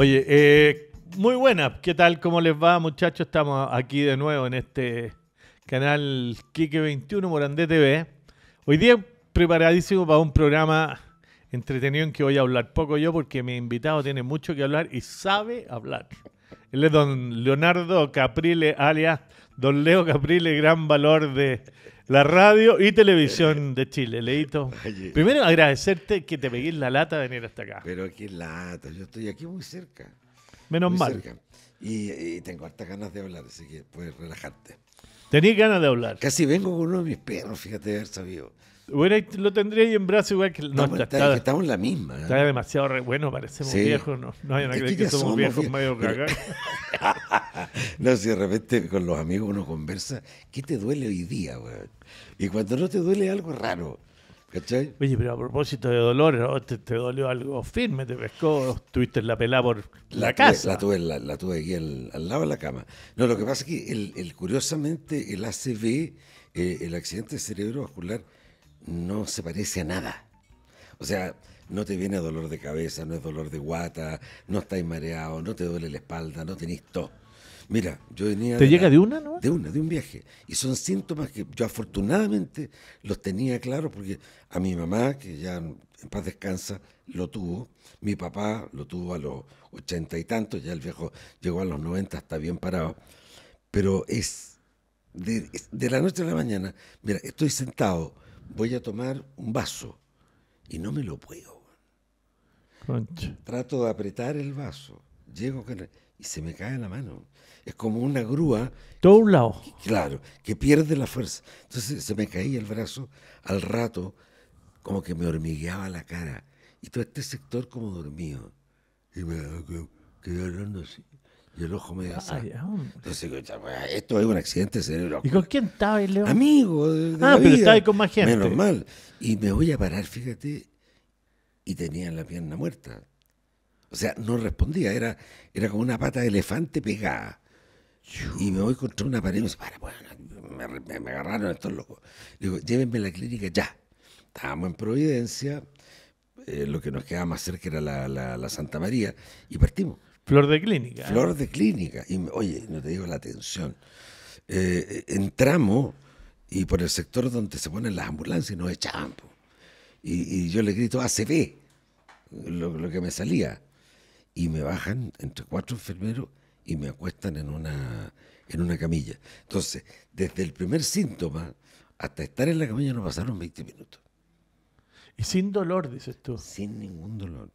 Oye, eh, muy buenas. ¿Qué tal? ¿Cómo les va, muchachos? Estamos aquí de nuevo en este canal Kike 21 Morandé TV. Hoy día preparadísimo para un programa entretenido en que voy a hablar poco yo porque mi invitado tiene mucho que hablar y sabe hablar. Él es don Leonardo Caprile, alias don Leo Caprile, gran valor de la radio y televisión de Chile, Leito. Primero agradecerte que te pegué la lata de venir hasta acá. Pero qué lata, yo estoy aquí muy cerca. Menos mal. Y, tengo hartas ganas de hablar, así que puedes relajarte. Tenía ganas de hablar. Casi vengo con uno de mis perros, fíjate haber sabido. Bueno, lo tendría ahí en brazo igual que. No, pues, está, estamos en la misma. ¿eh? Está demasiado bueno, parecemos viejos. No, hay una que, que somos, viejos medio cagados. no, si de repente con los amigos uno conversa, ¿qué te duele hoy día, weón? Y cuando no te duele algo raro. ¿Cachai? Oye, pero a propósito de dolor, te, te, dolió algo firme, te pescó, tuviste la pelada por la, casa. la, tuve, la, aquí al, lado de la cama. No, lo que pasa es que el, curiosamente el ACV, eh, el accidente cerebrovascular, no se parece a nada. O sea, no te viene dolor de cabeza, no es dolor de guata, no estás mareado, no te duele la espalda, no tenés tos. Mira, yo venía... ¿Te llega de una, no? De una, de un viaje. Y son síntomas que yo afortunadamente los tenía claros porque a mi mamá, que ya en paz descansa, lo tuvo. Mi papá lo tuvo a los ochenta y tantos, ya el viejo llegó a los noventa, está bien parado. Pero es de la noche a la mañana. Mira, estoy sentado voy a tomar un vaso y no me lo puedo. Trato de apretar el vaso, llego y se me cae la mano. Es como una grúa. Todo un lado. claro, que pierde la fuerza. Entonces se me caía el brazo al rato, como que me hormigueaba la cara. Y todo este sector como dormido. Y me quedé hablando así. Y el ojo medio así. Entonces, esto es un accidente cerebral. ¿Y con quién estaba, León? Amigo. De, ah, pero estaba ahí con más gente. Menos mal. Y me voy a parar, fíjate, y tenía la pierna muerta. O sea, no respondía, era, era como una pata de elefante pegada. Y me voy contra una pared y me dice, para, bueno, me, agarraron estos locos. Digo, llévenme a la clínica ya. Estábamos en Providencia, eh, lo que nos quedaba más cerca era la, la Santa María, y partimos. Flor de clínica. ¿eh? Flor de clínica. Y, oye, no te digo la atención. Eh, entramos y por el sector donde se ponen las ambulancias nos echaban. Y, yo le grito ACB, ah, lo, lo que me salía. Y me bajan entre cuatro enfermeros y me acuestan en una, en una camilla. Entonces, desde el primer síntoma hasta estar en la camilla no pasaron 20 minutos. Y sin dolor, dices tú. Sin ningún dolor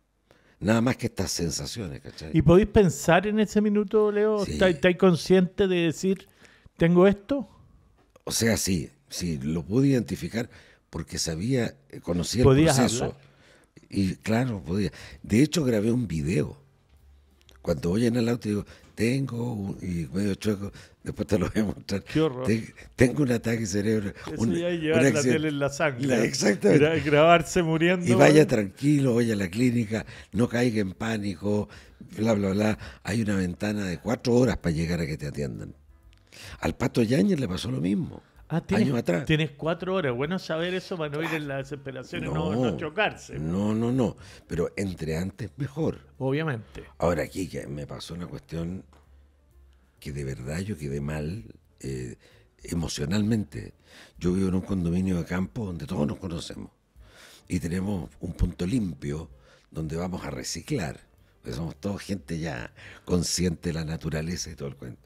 nada más que estas sensaciones, ¿cachai? ¿Y podéis pensar en ese minuto, Leo? ¿Estáis está consciente de decir, tengo esto? O sea, sí, sí, lo pude identificar porque sabía, eh, conocía el proceso. Y claro, podía. De hecho, grabé un video cuando voy en el auto digo, tengo un, y medio chueco, después te lo voy a mostrar. Qué horror. tengo un ataque cerebral. Eso llevar la tele en la sangre. exactamente. grabarse muriendo. Y vaya tranquilo, vaya a la clínica, no caiga en pánico, bla, bla, bla. Hay una ventana de cuatro horas para llegar a que te atiendan. Al Pato Yáñez le pasó lo mismo año ah, ¿tienes, atrás. Tienes cuatro horas. Bueno saber eso para no ir en la desesperación y no, chocarse. No, no, no. Pero entre antes mejor. Obviamente. Ahora aquí me pasó una cuestión que de verdad yo quedé mal eh, emocionalmente. Yo vivo en un condominio de campo donde todos nos conocemos. Y tenemos un punto limpio donde vamos a reciclar. somos todos gente ya consciente de la naturaleza y todo el cuento.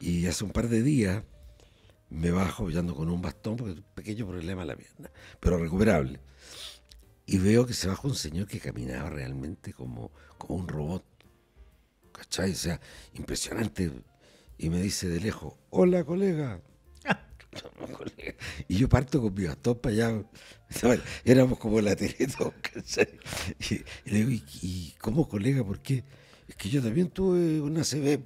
Y hace un par de días me bajo y con un bastón, porque un pequeño problema la pierna, pero recuperable. Y veo que se baja un señor que caminaba realmente como, un robot. ¿Cachai? O sea, impresionante. Y me dice de lejos, hola colega. y yo parto con mi bastón para allá. Éramos como la ¿cachai? Y, le digo, ¿y, cómo colega? ¿Por qué? Es que yo también tuve una CB,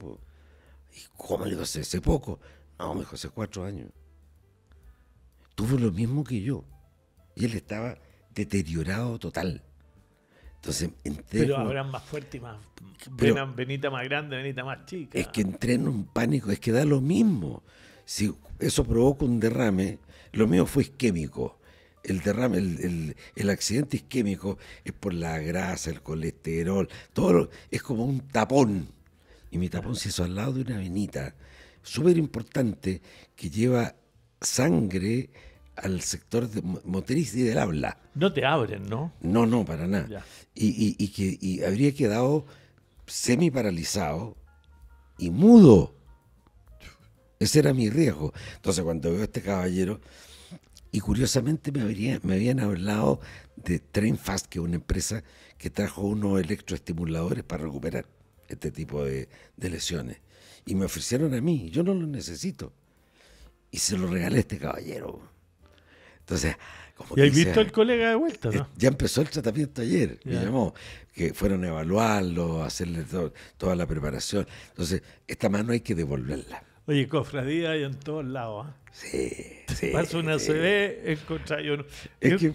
¿Y cómo? Le digo, hace poco. No, me hace cuatro años. Tuvo lo mismo que yo. Y él estaba deteriorado total. Entonces, entré. Pero habrán más fuerte y más. venita más grande, venita más chica. Es que entré en un pánico, es que da lo mismo. Si eso provoca un derrame, lo mío fue isquémico. El derrame, el, el accidente isquémico es por la grasa, el colesterol, todo es como un tapón. Y mi tapón se hizo al lado de una venita súper importante que lleva sangre al sector de motriz y del habla. No te abren, ¿no? No, no, para nada. Y, que habría quedado semi paralizado y mudo. Ese era mi riesgo. Entonces, cuando veo a este caballero, y curiosamente me, me habían hablado de TrainFast, que es una empresa que trajo unos electroestimuladores para recuperar este tipo de lesiones. Y me ofrecieron a mí, yo no lo necesito. Y se lo regalé a este caballero. Entonces, como ¿Y ahí visto el colega de vuelta? ¿no? Eh, ya empezó el tratamiento ayer, me llamó, que fueron a evaluarlo, hacerle toda la preparación. Entonces, esta mano hay que devolverla. Oye, cofradía hay en todos lados. ¿ah? Sí, sí. Pasa una CD, es yo. Es, que,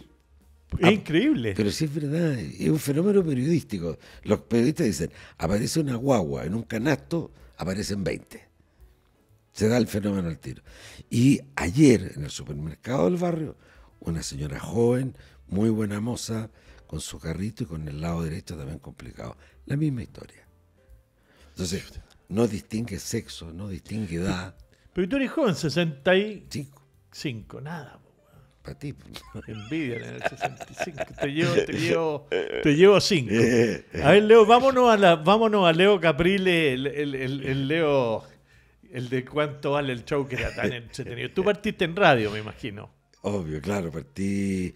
es increíble. Pero sí es verdad, es un fenómeno periodístico. Los periodistas dicen, aparece una guagua en un canasto aparecen 20. Se da el fenómeno al tiro. Y ayer en el supermercado del barrio, una señora joven, muy buena moza, con su carrito y con el lado derecho también complicado. La misma historia. Entonces, no distingue sexo, no distingue edad. Pero tú eres joven, 65. Cinco. Nada. Para ti. Pues. Envidia en el 65. Te llevo, te llevo, te llevo A ver, Leo, vámonos a, la, vámonos a Leo Caprile, el, Leo, el de cuánto vale el show que era tan entretenido. Tú partiste en radio, me imagino. Obvio, claro, partí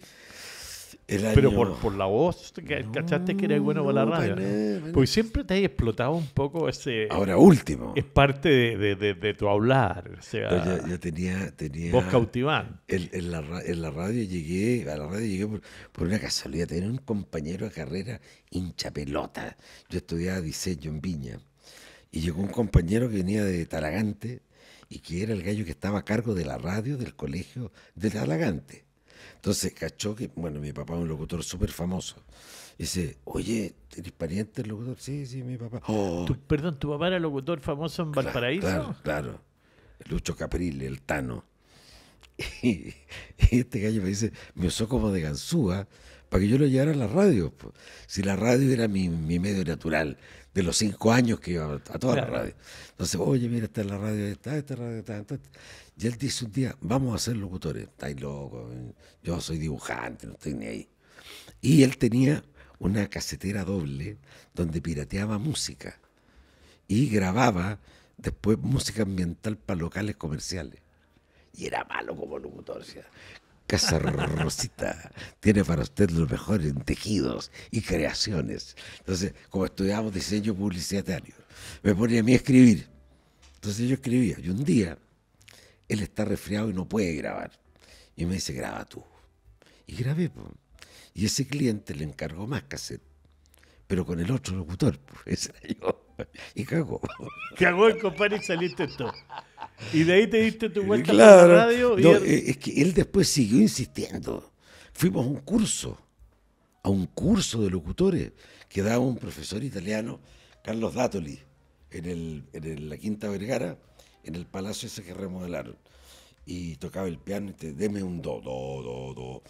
pero por, la voz, ¿cachaste que era bueno para la radio? siempre te has explotado un poco ese. Ahora último. Es parte de, tu hablar. yo, tenía, tenía. Voz cautivante. En, la, radio llegué, a la radio llegué por, por una casualidad. Tenía un compañero de carrera hincha pelota. Yo estudiaba diseño en Viña. Y llegó un compañero que venía de Talagante y que era el gallo que estaba a cargo de la radio del colegio de Talagante entonces, cachó que, bueno, mi papá es un locutor súper famoso. Dice, oye, ¿eres pariente locutor? Sí, sí, mi papá. Oh. perdón, ¿tu papá era locutor famoso en Valparaíso? Claro, claro. Lucho Capril, el Tano. Y, este gallo me dice, me usó como de ganzúa para que yo lo llevara a la radio. Si la radio era mi, medio natural, de los cinco años que iba a toda la radio. Entonces, oye, mira, está la radio, está, esta radio, está, está. Y él dice un día, vamos a ser locutores. Estáis loco, eh. yo soy dibujante, no estoy ni ahí. Y él tenía una casetera doble donde pirateaba música y grababa después música ambiental para locales comerciales. Y era malo como locutor. sea, Casa Rosita tiene para usted los mejores en tejidos y creaciones. Entonces, como estudiamos diseño publicitario, me ponía a mí a escribir. Entonces yo escribía. Y un día él está resfriado y no puede grabar. Y me dice, graba tú. Y grabé. Y ese cliente le encargó más cassette, pero con el otro locutor. era yo. Y cagó. Cagó el compadre y saliste esto? Y de ahí te diste tu vuelta claro, la radio. él... Eh, es que él después siguió insistiendo. Fuimos a un curso, a un curso de locutores que daba un profesor italiano, Carlos Datoli, en, la Quinta Vergara en el palacio ese que remodelaron. Y tocaba el piano y te, deme un do, do, do, do.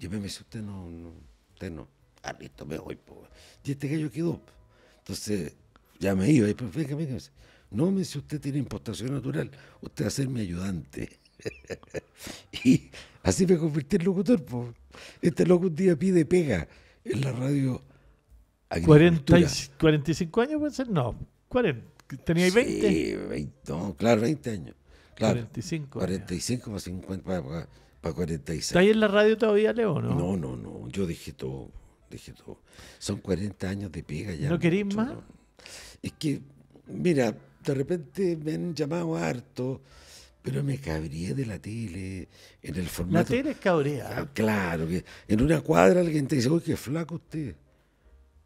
Y me dice, usted no, no usted no. Ah, listo, me voy. Po. Y este gallo quedó. Entonces, ya me iba. Y pues, venga, dice No, me dice, usted tiene impostación natural. Usted va a ser mi ayudante. y así me convertí en locutor. Po. Este loco un día pide pega en la radio. 40, 45 años puede ser, no, 40. Tenía sí, 20. 20, no, claro, 20 años. 45. 45 50, para, 46. 46. ahí en la radio todavía, Leo? No, no, no. no. Yo dije todo, dije todo. Son 40 años de pega ya. ¿No querís más? Es que, mira, de repente me han llamado harto. Pero me cabría de la tele, en el formato. La tele es cabría. Ah, claro, que en una cuadra alguien te dice, uy, qué flaco usted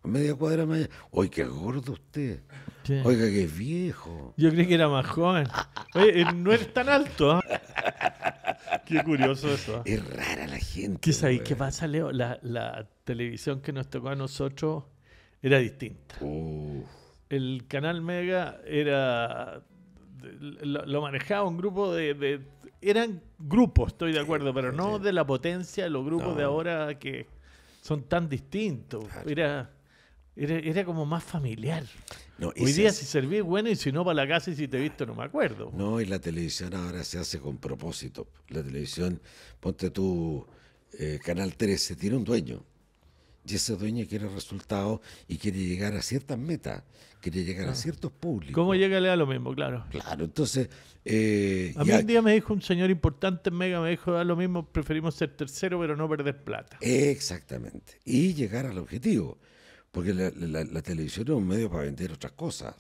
media cuadra media, allá. qué gordo usted. Oiga, qué viejo. Yo creí que era más joven. Oye, eh, no eres tan alto. ¿ah? Qué curioso eso. ¿ah? Es rara la gente. ¿Qué qué pasa, Leo? La, televisión que nos tocó a nosotros era distinta. El canal Mega era. Lo, manejaba un grupo de, Eran grupos, estoy de acuerdo, pero no de la potencia de los grupos de ahora que son tan distintos. Era era, como más familiar. Hoy día si si serví bueno y si no para la casa y si te he visto no me acuerdo. No, y la televisión ahora se hace con propósito. La televisión, ponte tu eh, Canal 13, tiene un dueño. Y ese dueño quiere resultados y quiere llegar a ciertas metas, quiere llegar a ah. ciertos públicos. ¿Cómo llega a lo mismo? Claro. Claro, entonces... Eh, a mí un día me dijo un señor importante en Mega, me dijo, a lo mismo, preferimos ser tercero pero no perder plata. Exactamente. Y llegar al objetivo. Porque la, televisión es un medio para vender otras cosas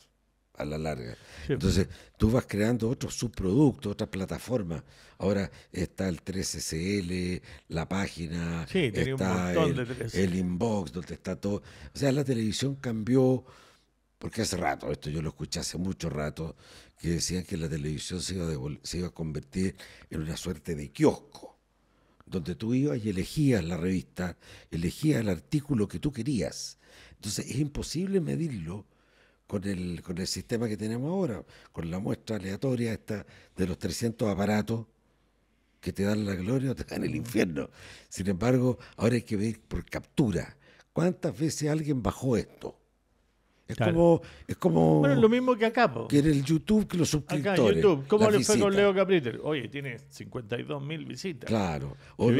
a la larga. Entonces, tú vas creando otros subproductos, otras plataformas. Ahora está el 3SL, la página, está el, inbox, donde está todo. O sea, la televisión cambió, porque hace rato, esto yo lo escuché hace mucho rato, que decían que la televisión se iba se iba a convertir en una suerte de kiosco donde tú ibas y elegías la revista, elegías el artículo que tú querías entonces es imposible medirlo con el, con el sistema que tenemos ahora, con la muestra aleatoria esta de los 300 aparatos que te dan la gloria o te dan el infierno. Sin embargo, ahora hay que ver por captura. ¿Cuántas veces alguien bajó esto? Es como. Es como lo mismo que acá, Que en el YouTube, que los suscriptores. Acá YouTube. ¿Cómo le fue con Leo Capriter? Oye, tiene 52 mil visitas. Claro. O,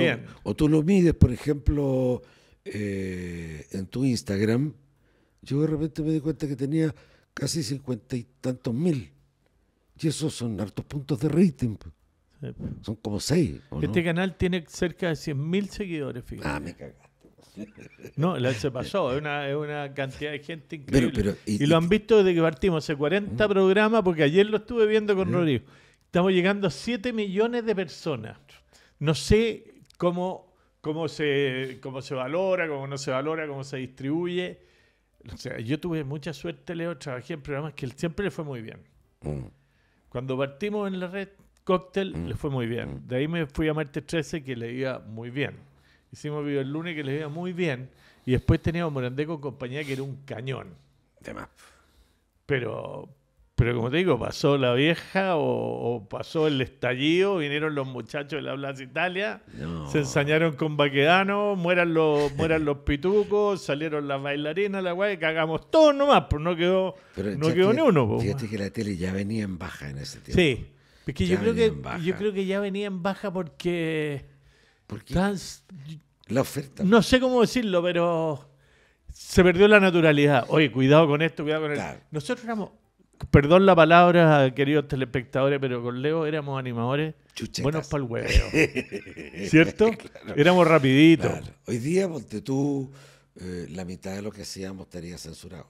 o tú lo mides, por ejemplo, eh, en tu Instagram, yo de repente me di cuenta que tenía casi cincuenta y tantos mil. Y esos son hartos puntos de rating. Son como seis. Este canal tiene cerca de 100 mil seguidores, fíjate. Ah, no, se pasó, es una, cantidad de gente increíble. y, lo han visto desde que partimos, hace 40 mm. programas, porque ayer lo estuve viendo con Rodrigo. Estamos llegando a 7 millones de personas. No sé cómo cómo se, cómo se valora, cómo no se valora, cómo se distribuye. sea, yo tuve mucha suerte, Leo, trabajé en programas que siempre le fue muy bien. Mm. Cuando partimos en la red Cóctel, mm. le fue muy bien. Mm. De ahí me fui a Martes 13, que le iba muy bien. Hicimos video el lunes, que le iba muy bien. Y después teníamos Morandé con compañía, que era un cañón. Tema. Pero, pero como te digo, pasó la vieja o, pasó el estallido, vinieron los muchachos de la Plaza Italia, se ensañaron con Baquedano, mueran los, mueran los pitucos, salieron las bailarinas, la guay, cagamos todos nomás, pues no quedó, no quedó ni uno. Pues. fíjate que la tele ya venía en baja en ese tiempo. Sí, porque yo creo, que, yo creo que ya venía en baja porque... la oferta. No sé cómo decirlo, pero se perdió la naturalidad. Oye, cuidado con esto, cuidado con esto. Nosotros éramos Perdón la palabra, queridos telespectadores, pero con Leo éramos animadores buenos para el huevo. ¿Cierto? Éramos rapiditos. Hoy día, ponte tú, eh, la mitad de lo que hacíamos estaría censurado.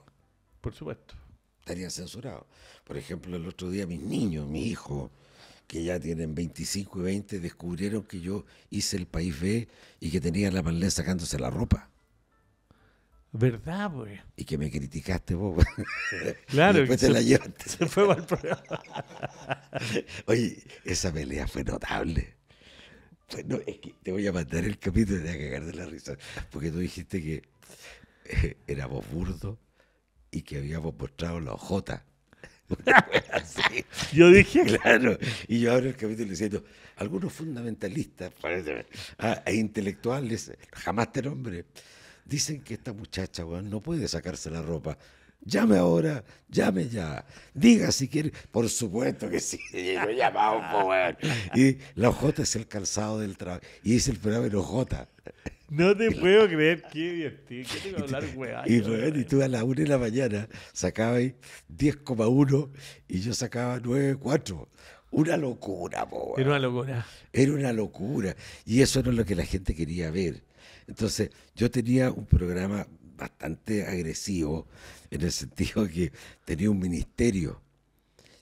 Por supuesto. Estaría censurado. Por ejemplo, el otro día mis niños, mis hijos, que ya tienen 25 y 20, descubrieron que yo hice el país B y que tenía la maldita sacándose la ropa. ¿Verdad, güey? Y que me criticaste vos. Claro. Después te la llevaste. Se fue mal programa. Oye, esa pelea fue notable. es que te voy a mandar el capítulo de a cagar de la risa. Porque tú dijiste que éramos eh, burdos y que habíamos mostrado la J. Yo dije, claro. Y yo abro el capítulo diciendo, algunos fundamentalistas, parece, ah, e intelectuales, jamás te nombre Dicen que esta muchacha, weón, no puede sacarse la ropa. Llame ahora, llame ya. Diga si quiere. Por supuesto que sí. llamado, Y la OJ es el calzado del trabajo. Y dice el fenómeno OJ. No te puedo creer, qué divertido. ¿Qué tengo que hablar, Y, tú a la una de la mañana sacabas 10,1 y yo sacaba 9,4. Una locura, po, Era una locura. Era una locura. Y eso no es lo que la gente quería ver. Entonces, yo tenía un programa bastante agresivo en el sentido que tenía un ministerio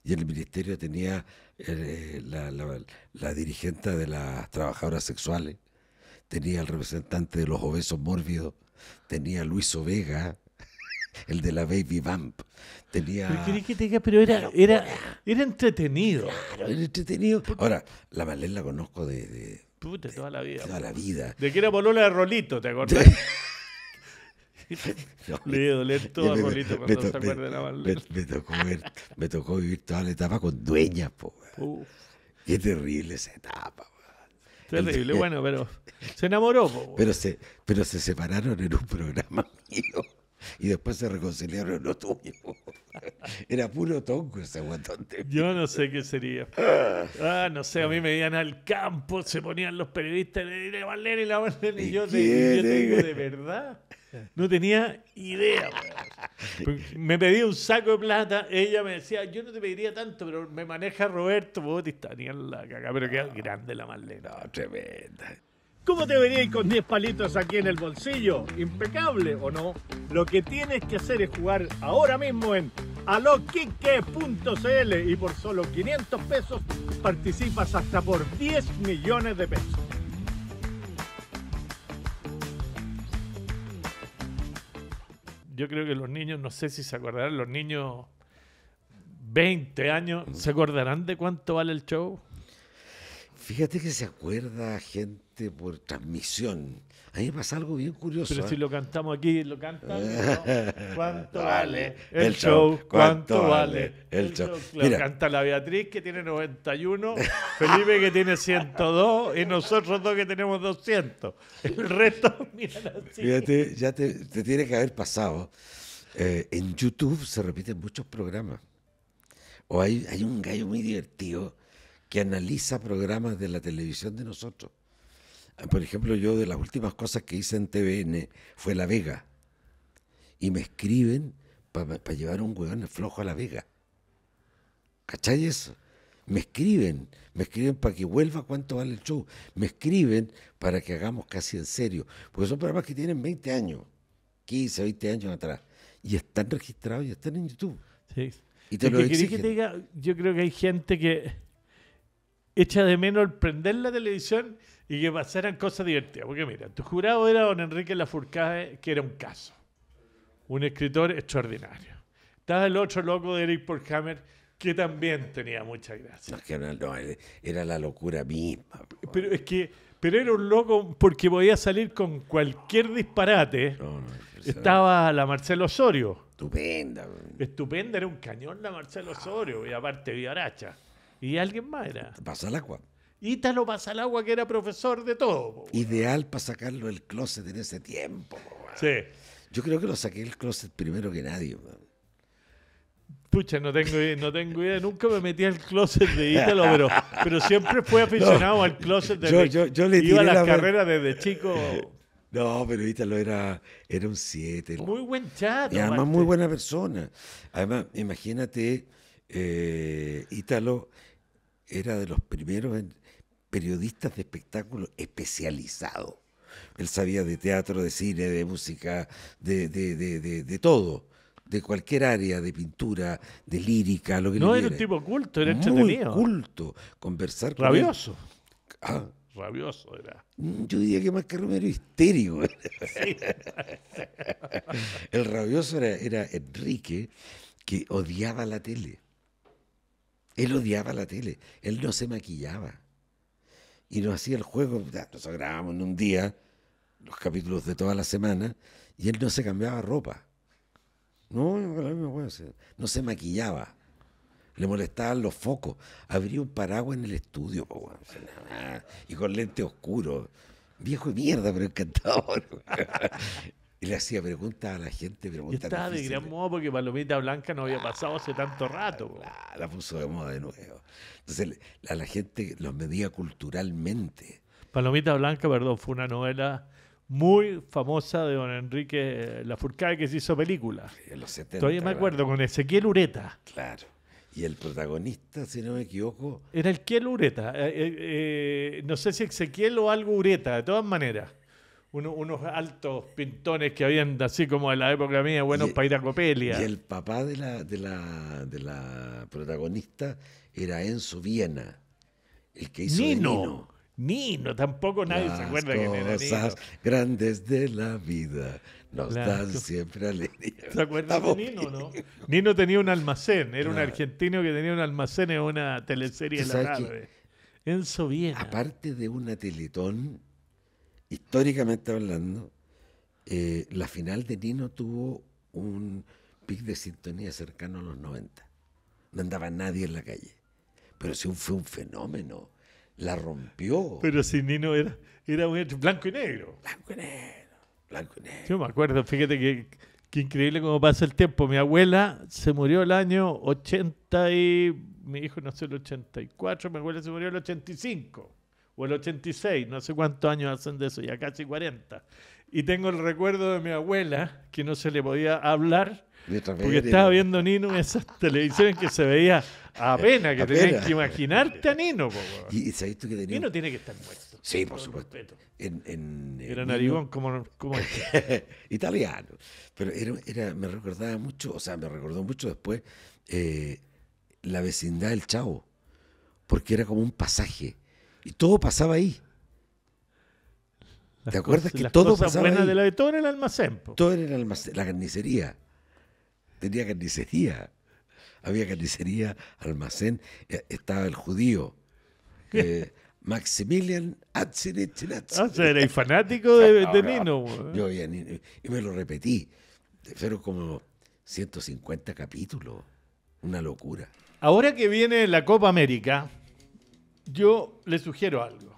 y el ministerio tenía eh, la, dirigente de las trabajadoras sexuales, tenía el representante de los obesos mórbidos, tenía Luis Ovega, el de la Baby Bump, tenía... Pero, que te diga, pero era, era, entretenido. era entretenido. Ahora, la Malén la conozco de Puta, toda la vida. Toda la vida. De que era polola de Rolito, ¿te acordás? le iba a doler todo a Rolito cuando se acuerda de la me, me, tocó ver, me tocó vivir toda la etapa con dueñas, po. Qué terrible esa etapa, Terrible, bueno, pero se enamoró, po. Pero se, pero se separaron en un programa mío y después se reconciliaron los tuyos. Era puro tonco ese aguantante. Yo no sé qué sería. Ah, ah no sé, a mí me iban al campo, se ponían los periodistas, le Valeria y la Valeria, y yo, te, digo de verdad. No tenía idea. Me pedía un saco de plata, ella me decía, yo no te pediría tanto, pero me maneja Roberto Bautista. en la caca, pero queda ah. grande la Marlene. No, tremenda. ¿Cómo te ir con 10 palitos aquí en el bolsillo? ¿Impecable o no? Lo que tienes que hacer es jugar ahora mismo en aloquique.cl y por solo 500 pesos participas hasta por 10 millones de pesos. Yo creo que los niños, no sé si se acordarán, los niños 20 años, ¿se acordarán de cuánto vale el show? Fíjate que se acuerda gente por transmisión. A mí me pasa algo bien curioso. Pero si ¿eh? lo cantamos aquí, lo cantan. ¿Cuánto vale el show? ¿Cuánto vale el show? Lo canta la Beatriz que tiene 91, Felipe que tiene 102 y nosotros dos que tenemos 200. El resto, mira Fíjate, ya te, tiene que haber pasado. Eh, en YouTube se repiten muchos programas. O hay un gallo muy divertido que analiza programas de la televisión de nosotros. Ah, por ejemplo, yo de las últimas cosas que hice en TVN fue La Vega. Y me escriben para llevar un hueón flojo a La Vega. ¿Cachai eso? Me escriben, me escriben para que vuelva cuánto vale el show. Me escriben para que hagamos casi en serio. Porque son programas que tienen 20 años, 15, 20 años atrás. Y están registrados y están en YouTube. Sí. Y te lo yo creo que hay gente que echa de menos prender la televisión y que pasaran cosas divertidas. Porque mira, tu jurado era don Enrique Lafourcade, que era un caso, un escritor extraordinario. Estaba el otro loco de Eric Porhammer que también tenía mucha gracia. era la locura misma. Pero es que pero era un loco porque podía salir con cualquier disparate. Estaba la Marcelo Osorio. Estupenda. Estupenda, era un cañón la Marcelo Osorio y aparte Aracha y alguien más era. Pasa el agua. Ítalo Agua, que era profesor de todo. Ideal para sacarlo del closet en ese tiempo. sí. Yo creo que lo saqué del closet primero que nadie. Pucha, no tengo, no tengo idea. Nunca me metí al closet de Ítalo, pero, pero siempre fui aficionado al closet de yo, yo, le Iba a las la carreras desde chico. No, pero Ítalo era, era un 7. Muy buen chat. Y además, muy buena persona. Además, imagínate, eh, Ítalo era de los primeros eh, periodistas de espectáculo especializado. Él sabía de teatro, de cine, de música, de, de, todo de cualquier área, de pintura, de lírica, lo que No, era un tipo culto, era Muy culto, conversar con Rabioso. Ah. Rabioso era. Mm, yo diría que más que Romero, histérico. El rabioso era, era Enrique, que odiaba la tele. Él odiaba la tele, él no se maquillaba. Y nos hacía el juego, nos grabábamos en un día los capítulos de toda la semana, y él no se cambiaba ropa. No, no se maquillaba. Le molestaban los focos. Abría un paraguas en el estudio, y con lente oscuro. Viejo de mierda, pero encantador. Y le hacía preguntas a la gente, preguntas. Y estaba de gran modo porque Palomita Blanca no había ah, pasado hace tanto rato. La, puso de moda de nuevo. Entonces, a la gente los medía culturalmente. Palomita Blanca, perdón, fue una novela muy famosa de don Enrique eh, La Furcada que se hizo película. En los 70, Todavía me acuerdo, con Ezequiel Ureta. Claro. Y el protagonista, si no me equivoco. Era el Ureta. Eh, eh, no sé si Ezequiel o algo Ureta, de todas maneras unos altos pintones que habían, así como en la época mía, buenos para ir a Copelia. Y el papá de la, de la, protagonista era Enzo Viena, el que hizo Nino. Nino. tampoco nadie se acuerda que era Nino. grandes de la vida nos dan siempre alegría. ¿Te acuerdas de Nino, no? Nino tenía un almacén, era un argentino que tenía un almacén en una teleserie en la tarde. Enzo Viena. Aparte de una teletón, históricamente hablando, eh, la final de Nino tuvo un pic de sintonía cercano a los 90. No andaba nadie en la calle. Pero sí fue un fenómeno. La rompió. Pero si Nino era, era un blanco y negro. Blanco y negro. Blanco negro. Yo me acuerdo, fíjate que, increíble cómo pasa el tiempo. Mi abuela se murió el año 80 y mi hijo no sé, el 84, mi abuela se murió en el 85 o el 86, no sé cuántos años hacen de eso, ya casi 40. Y tengo el recuerdo de mi abuela, que no se le podía hablar, porque estaba viendo Nino en esas televisiones que se veía apenas, que tenías que imaginarte a Nino. y, que Nino tiene que estar muerto. Sí, por supuesto. era narigón como, como italiano. Pero era, me recordaba mucho, o sea, me recordó mucho después eh, la vecindad del Chavo, porque era como un pasaje y todo pasaba ahí. ¿Te acuerdas que todo pasaba ahí? De todo era el almacén. Todo era el almacén, la carnicería. Tenía carnicería. Había carnicería, almacén. Eh, estaba el judío. Eh, Maximilian Atzenich. Ah, o fanático de, Nino. Yo Nino. y me lo repetí. Fueron como 150 capítulos. Una locura. Ahora que viene la Copa América, yo le sugiero algo.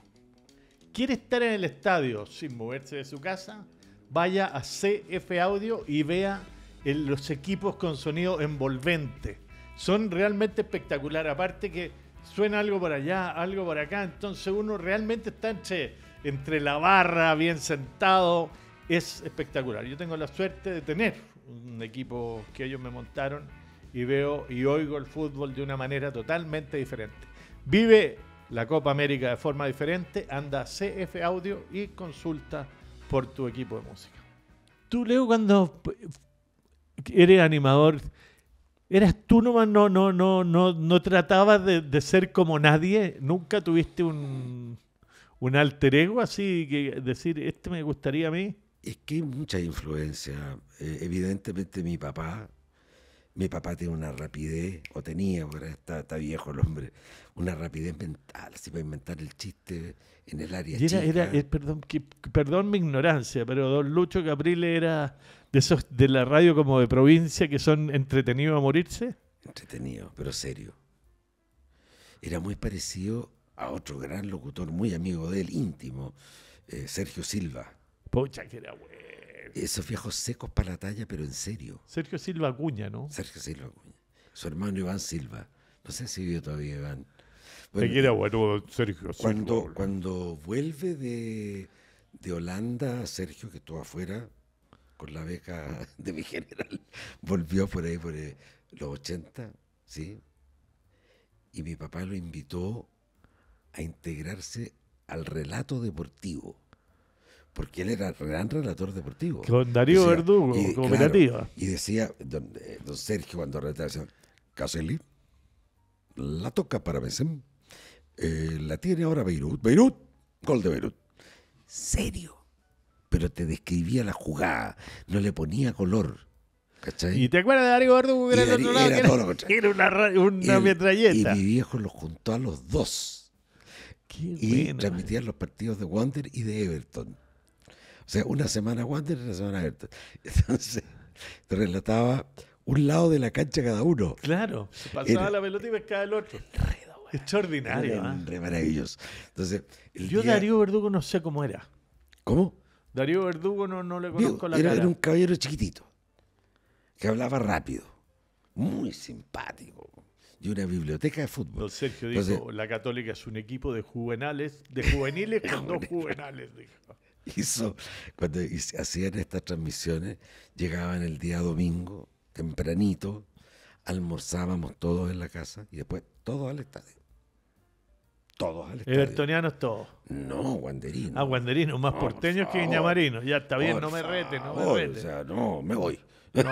¿Quiere estar en el estadio sin moverse de su casa? Vaya a CF Audio y vea los equipos con sonido envolvente. Son realmente espectacular. Aparte que suena algo por allá, algo por acá. Entonces uno realmente está entre la barra, bien sentado. Es espectacular. Yo tengo la suerte de tener un equipo que ellos me montaron y veo y oigo el fútbol de una manera totalmente diferente. Vive la Copa América de forma diferente, anda CF Audio y consulta por tu equipo de música. Tú, Leo, cuando eres animador, eras tú nomás, no, no, no, no, no tratabas de, ser como nadie, nunca tuviste un, alter ego así, que decir, este me gustaría a mí. Es que hay mucha influencia. Eh, evidentemente mi papá, mi papá tiene una rapidez, o tenía, está, está viejo el hombre, una rapidez mental, se va a inventar el chiste en el área. chica. Era, eh, perdón, perdón mi ignorancia, pero don Lucho Capriles era de esos de la radio como de provincia que son entretenidos a morirse. Entretenido, pero serio. Era muy parecido a otro gran locutor, muy amigo de él, íntimo, eh, Sergio Silva. Pucha, que era bueno. Esos viejos secos para la talla, pero en serio. Sergio Silva Acuña, ¿no? Sergio Silva Acuña. Su hermano Iván Silva. No sé si vio todavía Iván. Sergio. Cuando, cuando vuelve de, Holanda, Sergio, que estuvo afuera con la beca de mi general, volvió por ahí, por eh, los 80, ¿sí? Y mi papá lo invitó a integrarse al relato deportivo porque él era gran relator deportivo. Con Darío Verdugo, y, cooperativa. y decía, don, eh, Sergio, cuando relataba, Caselli, la toca para Benzema eh, la tiene ahora Beirut. Beirut, gol de Beirut. Serio. Pero te describía la jugada, no le ponía color. ¿Cachai? ¿Y te acuerdas de Darío Gordo? que era el otro lado? Era, era, una, una metralleta. Y mi viejo los juntó a los dos. y transmitía los partidos de Wander y de Everton. O sea, una semana Wander y una semana Everton. Entonces, te relataba un lado de la cancha cada uno. Claro, pasaba la pelota y pescaba el otro. Extraordinario. Hombre, ¿ah? maravilloso. Entonces, Yo Darío Verdugo no sé cómo era. ¿Cómo? Darío Verdugo no, no le conozco la era, Era un caballero chiquitito, que hablaba rápido, muy simpático, y una biblioteca de fútbol. Don Sergio dijo, la Católica es un equipo de juveniles, de juveniles con dos juveniles, dijo. Hizo, cuando hacían estas transmisiones, llegaban el día domingo, tempranito, almorzábamos todos en la casa y después todos al estadio. Todos al estadio. Evertonianos todos. No, guanderinos. Ah, guanderinos, más porteños que Iñamarino. Ya está bien, no me reten, no me reten. O sea, no, me voy. No,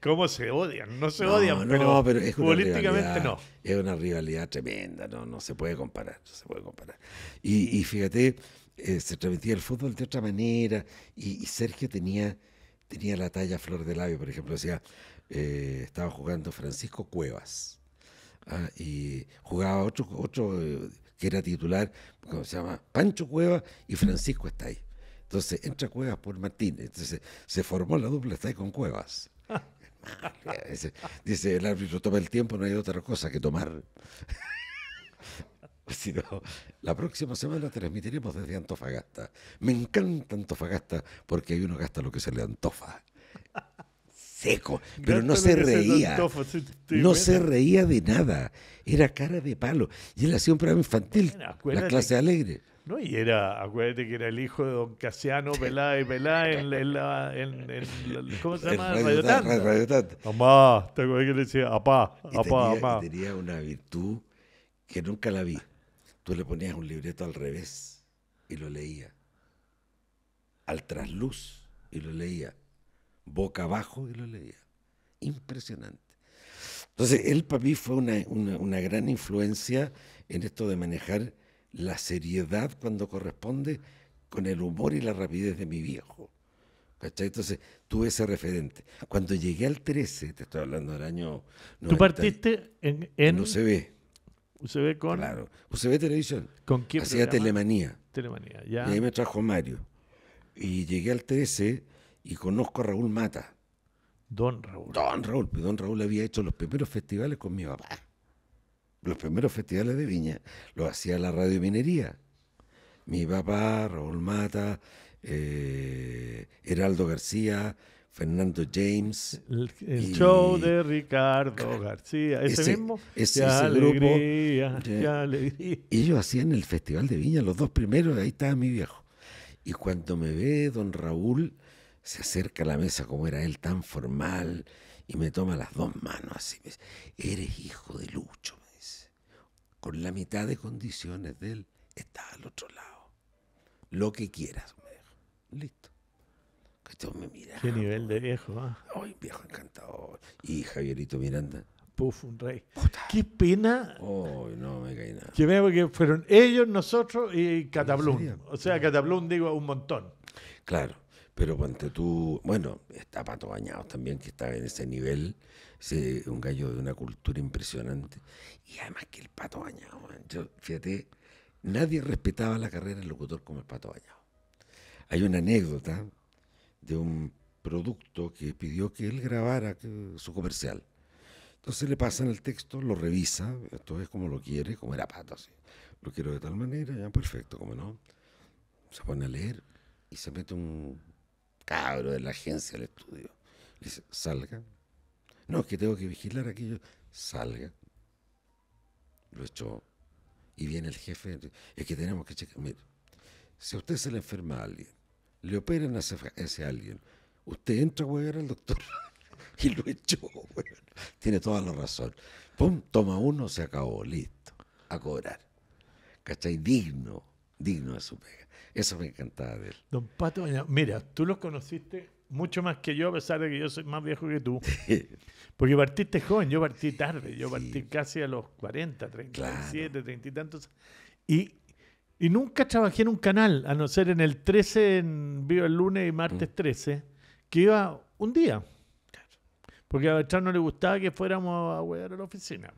¿Cómo se odian? No se odian, pero, pero es políticamente no. Es una rivalidad tremenda, no, no se puede comparar, no se puede comparar. Y, y fíjate, eh, se transmitía el fútbol de otra manera y, Sergio tenía, tenía la talla flor de labio, por ejemplo, decía, eh, estaba jugando Francisco Cuevas Ah, y jugaba otro, eh, que era titular, como se llama Pancho Cuevas y Francisco está ahí. Entonces entra Cuevas por Martínez. Entonces se formó la dupla, está ahí con Cuevas. dice, el árbitro toma el tiempo, no hay otra cosa que tomar. la próxima semana transmitiremos desde Antofagasta. Me encanta Antofagasta porque ahí uno gasta lo que se le antofa seco, pero no se reía. No se reía de nada. Era cara de palo. Y él hacía un programa infantil, la clase alegre. No, y era, acuérdate que era el hijo de don Casiano Peláez y en, en, la, ¿cómo se llama? Radio, Radio ¿te acuerdas que le decía? Apá, apá, tenía una virtud que nunca la vi. Tú le ponías un libreto al revés y lo leía. Al trasluz y lo leía boca abajo y lo leía. Impresionante. Entonces, él para mí fue una, gran influencia en esto de manejar la seriedad cuando corresponde con el humor y la rapidez de mi viejo. Entonces, tuve ese referente. Cuando llegué al 13, te estoy hablando del año ¿Tú partiste en, en... UCB. UCB con... Claro, UCB Televisión. ¿Con qué Hacía Telemanía. Telemanía, ya. Y ahí me trajo Mario. Y llegué al 13 y conozco a Raúl Mata. Don Raúl. Don Raúl, pues Don Raúl había hecho los primeros festivales con mi papá. Los primeros festivales de Viña Lo hacía la radio minería. Mi papá, Raúl Mata, eh, Heraldo García, Fernando James. El, show de Ricardo García. Ese, mismo. Ese, grupo. Qué alegría. Ellos hacían el Festival de Viña, los dos primeros, ahí estaba mi viejo. Y cuando me ve don Raúl, se acerca a la mesa como era él, tan formal, y me toma las dos manos así. Eres hijo de Lucho, me dice. Con la mitad de condiciones de él, está al otro lado. Lo que quieras, me dijo. Listo. Que me mira. Qué nivel de viejo, ¿ah? Ay, viejo encantador. Y Javierito Miranda. Puf, un rey. Qué pena. ay no me caí nada. Que veo que fueron ellos, nosotros y Catablum. O sea, Catablum digo un montón. Claro. Pero cuando tú, bueno, está Pato Bañado también, que está en ese nivel, un gallo de una cultura impresionante. Y además que el Pato Bañado. fíjate, nadie respetaba la carrera del locutor como el Pato Bañado. Hay una anécdota de un producto que pidió que él grabara su comercial. Entonces le pasan el texto, lo revisa, esto es como lo quiere, como era Pato, así. Lo quiero de tal manera, ya perfecto, como no. Se pone a leer y se mete un de la agencia del estudio. Le dice, salga. No, es que tengo que vigilar aquello. Salga. Lo echó. Y viene el jefe. Es que tenemos que checar. Mire, si a usted se le enferma a alguien, le operan a ese, alguien, usted entra a huevear al doctor. y lo echó, Tiene toda la razón. Pum, toma uno, se acabó, listo. A cobrar. ¿Cachai? Digno, digno de su pega. Eso me encantaba de él. Don Pato, mira, tú los conociste mucho más que yo, a pesar de que yo soy más viejo que tú. Porque partiste joven, yo partí tarde, yo partí casi a los 40, 37, 30 y tantos. Y, nunca trabajé en un canal, a no ser en el 13, en Vivo el lunes y martes 13, mm. que iba un día. Porque a Bertrand no le gustaba que fuéramos a huear a la oficina.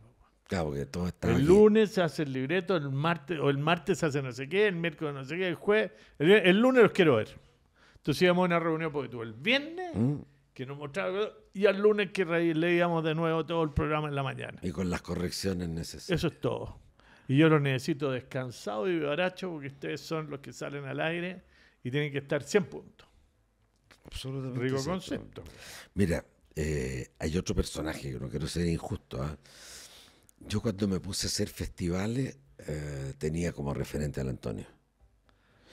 Claro, porque todo está. El lunes se hace el libreto, el martes, o el martes se hace no sé qué, el miércoles no sé qué, el jueves. El, lunes los quiero ver. Entonces íbamos a una reunión porque tú el viernes, mm. que nos mostraba, y al lunes que leíamos de nuevo todo el programa en la mañana. Y con las correcciones necesarias. Eso es todo. Y yo lo necesito descansado y vivaracho porque ustedes son los que salen al aire y tienen que estar 100 puntos. Absolutamente. Rico concepto. Mira, eh, hay otro personaje que no quiero ser injusto, ¿ah? Yo cuando me puse a hacer festivales eh, tenía como referente al Antonio.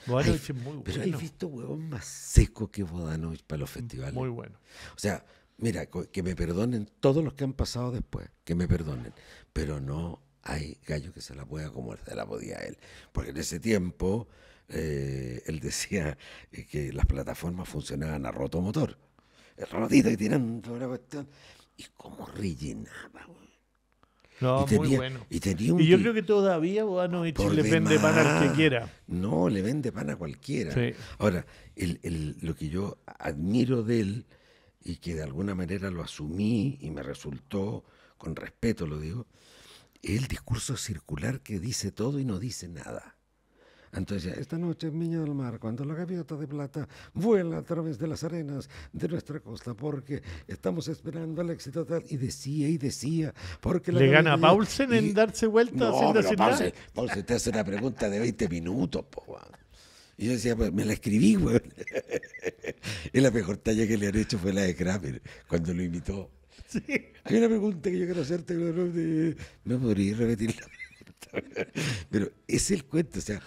es muy bueno. Pero he visto huevón más seco que Bodanovich para los mm, festivales. Muy bueno. O sea, mira, que me perdonen todos los que han pasado después, que me perdonen, pero no hay gallo que se la pueda como se la podía él. Porque en ese tiempo eh, él decía que las plataformas funcionaban a roto motor. El rodito y tirando la cuestión. Y cómo rellenaba, no, y muy bueno. Y, yo creo que todavía le vende pan al que quiera. No, le vende pan a cualquiera. Ahora, lo que yo admiro de él y que de alguna manera lo asumí y me resultó, con respeto lo digo, es el discurso circular que dice todo y no dice nada. Entonces, esta noche en del Mar, cuando la gaviota de plata vuela a través de las arenas de nuestra costa, porque estamos esperando el éxito tal, y decía y decía, porque Le gana a Paulsen en darse vuelta no, sin decir Paulsen, te hace una pregunta de 20 minutos, po, y yo decía, pues, me la escribí, güey. y la mejor talla que le han hecho fue la de Kramer, cuando lo invitó. Sí. Hay una pregunta que yo quiero hacerte, me podría repetirla. Pero es el cuento, o sea,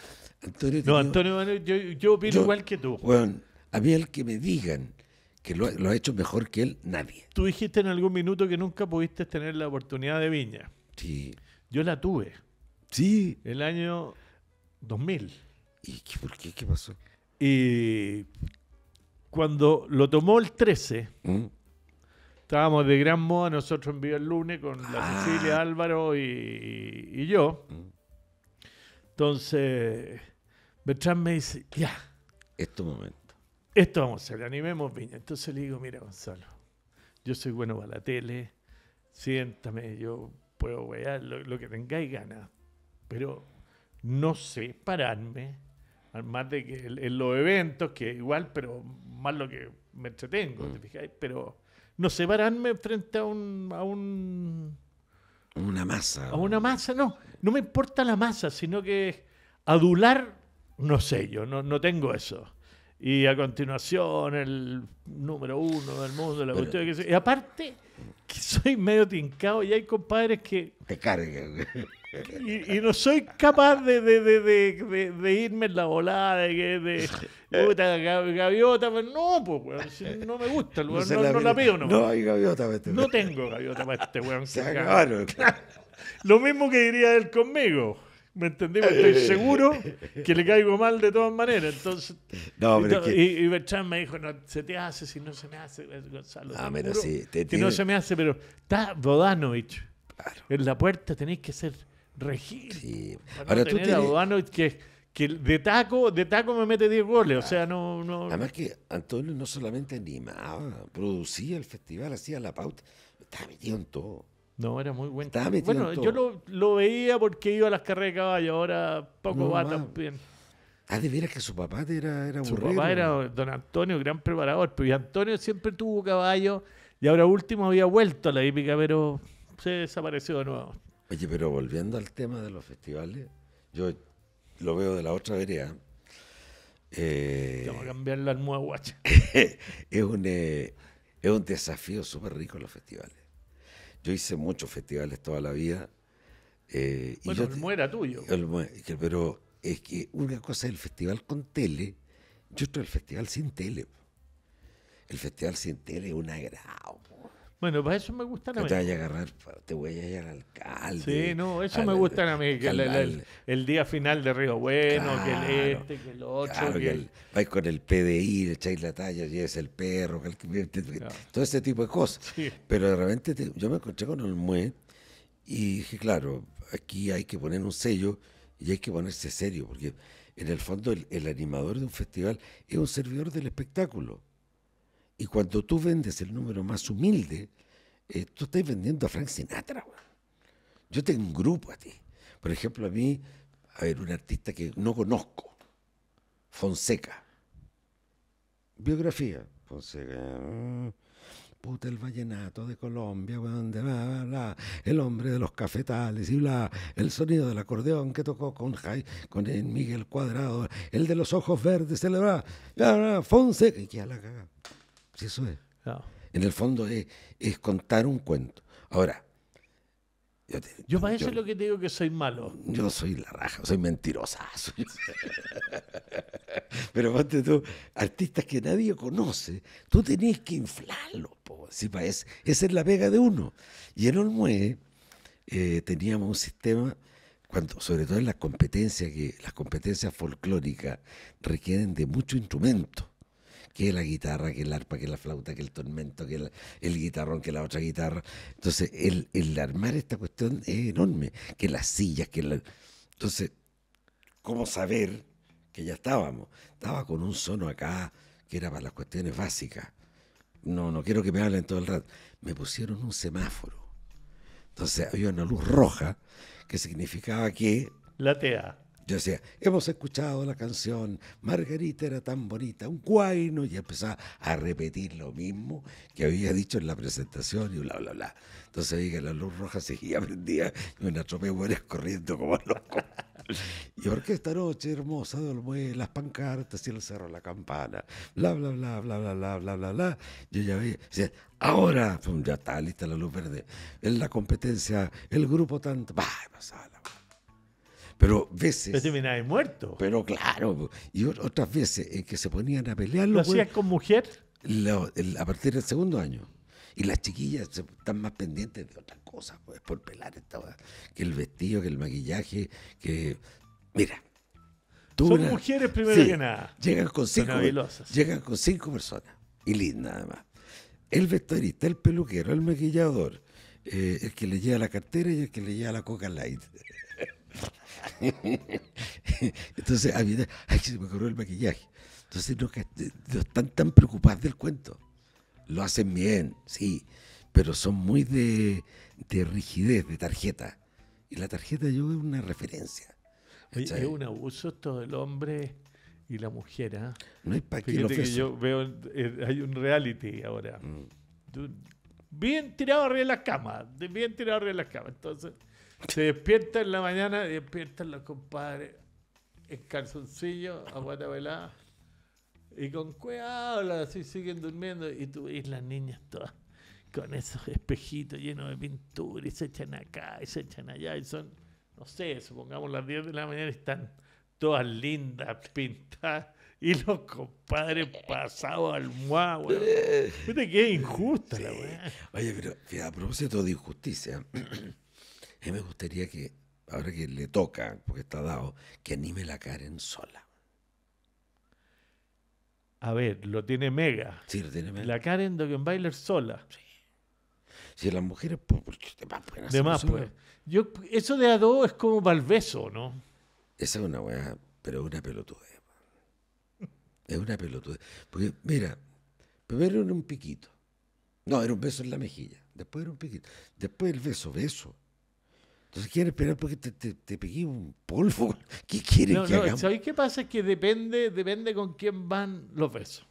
no, Antonio yo, opino igual que tú. Bueno, a mí el que me digan que lo, ha hecho mejor que él, nadie. Tú dijiste en algún minuto que nunca pudiste tener la oportunidad de Viña. Sí. Yo la tuve. Sí. El año 2000. ¿Y por qué? ¿Qué pasó? Y cuando lo tomó el 13, ¿Mm? estábamos de gran moda nosotros en Viva el Lunes con la ah. Cecilia, Álvaro y, yo. ¿Mm? Entonces Bertrand me dice, ya. Es momento. Esto vamos a hacer, animemos Viña. Entonces le digo, mira Gonzalo, yo soy bueno para la tele, siéntame, yo puedo wear lo, que tengáis ganas, pero no sé pararme, más de que en los eventos, que igual, pero más lo que me entretengo, mm. ¿te fijáis? Pero no sé pararme frente a un... A un una masa. A una masa, no. No me importa la masa, sino que adular no sé, yo no, no tengo eso. Y a continuación, el número uno del mundo, la Y aparte, soy medio tincado y hay compadres que. Te cargan. Y, no soy capaz de, de, de, de, irme en la volada, de eh. gaviota, pues no, pues, no me gusta, no, no, la, pido, no. No hay gaviota este No tengo gaviota para este weón. Lo mismo que diría él conmigo. ¿Me entendí? estoy seguro que le caigo mal de todas maneras. Entonces, no, pero y, Berchan me dijo, no, se te hace si no se me hace, Gonzalo. No, pero sí, te entiendo. Si no se me hace, pero está Bodanovich. Claro. En la puerta tenéis que ser regir. Sí. Ahora no tú Bodanovich que, que de taco, de taco me mete 10 goles. O sea, no, no. Además que Antonio no solamente animaba, producía el festival, hacía la pauta, estaba metido en todo. No, era muy bueno. Bueno, yo lo, veía porque iba a las carreras de caballo, ahora poco va también. Ah, de veras que su papá era, era Su papá era don Antonio, gran preparador. Pero Antonio siempre tuvo caballo y ahora último había vuelto a la hípica, pero se desapareció de nuevo. Oye, pero volviendo al tema de los festivales, yo lo veo de la otra vereda. Eh, Vamos a cambiar la almohada es, un, eh, es un desafío súper rico los festivales. Yo hice muchos festivales toda la vida. Eh, bueno, y el muera tuyo. pero es que una cosa es el festival con tele Yo otra el festival sin tele. El festival sin tele es un agrado. Bueno, pues eso me gusta a mí. Pues, te voy a agarrar, te voy a llegar al alcalde. Sí, no, eso me gusta a mí. Que el, día final de Río Bueno, que el este, que el otro. Claro, que, vais con el PDI, echáis la talla, y es el perro, todo ese tipo de cosas. Pero de repente yo me encontré con el MUE y dije, claro, aquí hay que poner un sello y hay que ponerse serio, porque en el fondo el animador de un festival es un servidor del espectáculo. Y cuando tú vendes el número más humilde, eh, tú estás vendiendo a Frank Sinatra. Yo Yo te grupo a ti. Por ejemplo, a mí, a ver, un artista que no conozco, Fonseca. Biografía, Fonseca. Mm, puta el vallenato de Colombia, donde bla, bla, el hombre de los cafetales y bla, el sonido del acordeón que tocó con, con Miguel Cuadrado, el de los ojos verdes, el Fonseca, y la cagada. En el fondo es, contar un cuento. Ahora, yo, para eso es lo que te digo que soy malo. Yo soy la raja, soy mentirosa. Pero aparte tú, artistas que nadie conoce, tú tenías que inflarlo. esa es la pega de uno. Y en Olmue eh, teníamos un sistema, cuando, sobre todo en las competencias, que las competencias folclóricas requieren de mucho instrumento que la guitarra, que el arpa, que la flauta, que el tormento, que el, guitarrón, que la otra guitarra. Entonces, el, armar esta cuestión es enorme, que las sillas, que la... Entonces, ¿cómo saber que ya estábamos? Estaba con un sono acá que era para las cuestiones básicas. No, no quiero que me hablen todo el rato. Me pusieron un semáforo. Entonces había una luz roja que significaba que... Latea. Yo decía, hemos escuchado la canción, Margarita era tan bonita, un cuaino, y empezaba a repetir lo mismo que había dicho en la presentación y bla, bla, bla. Entonces dije, la luz roja seguía prendida y me tropa corriendo como loco. Y porque esta noche hermosa de las pancartas y el cerro la campana, bla, bla, bla, bla, bla, bla, bla, bla, bla. Yo ya veía, decía, ahora, ya está lista la luz verde. En la competencia, el grupo tanto, va, pasaba la pero veces. Pero muerto. Pero claro. Y otras veces en que se ponían a pelear. ¿Lo hacías con mujer? a partir del segundo año. Y las chiquillas están más pendientes de otras cosas, pues, por pelar estaba que el vestido, que el maquillaje, que. Mira. Son mujeres primero que nada. Llegan con, cinco, llegan con cinco personas. Y nada más. El vestidorista, el peluquero, el maquillador, eh, el que le lleva la cartera y el que le lleva la coca light. Entonces, a ay, se me corrió el maquillaje. Entonces, no, están tan preocupados del cuento. Lo hacen bien, sí, pero son muy de, rigidez, de tarjeta. Y la tarjeta yo es una referencia. es un abuso todo el hombre y la mujer. ¿ah? No hay para qué yo veo, eh, hay un reality ahora. Mm. Bien tirado arriba de la cama, bien tirado arriba de la cama. Entonces, se despierta en la mañana despiertan los compadres en calzoncillo, aguata velada. Y con cuidado, así siguen durmiendo. Y tú ves las niñas todas con esos espejitos llenos de pintura y se echan acá y se echan allá. Y son, no sé, supongamos las 10 de la mañana están todas lindas, pintadas. Y los compadres pasados al muá, que es injusta la Oye, pero a propósito de injusticia. A mí me gustaría que, ahora que le toca, porque está dado, que anime la Karen sola. A ver, lo tiene Mega. Sí, lo tiene Mega. La Karen bailar sola. Sí. Si las mujeres, pues, pues de más pueden De más, pues. Yo, eso de a es como beso, ¿no? Esa es una weá, pero es una pelotudez. Es una pelotudez. Porque, mira, primero era un piquito. No, era un beso en la mejilla. Después era un piquito. Después el beso, beso. Entonces quieres esperar porque te, te, pegué un polvo. ¿Qué quieren que no, ¿Sabéis qué pasa? Es que depende, depende con quién van los besos.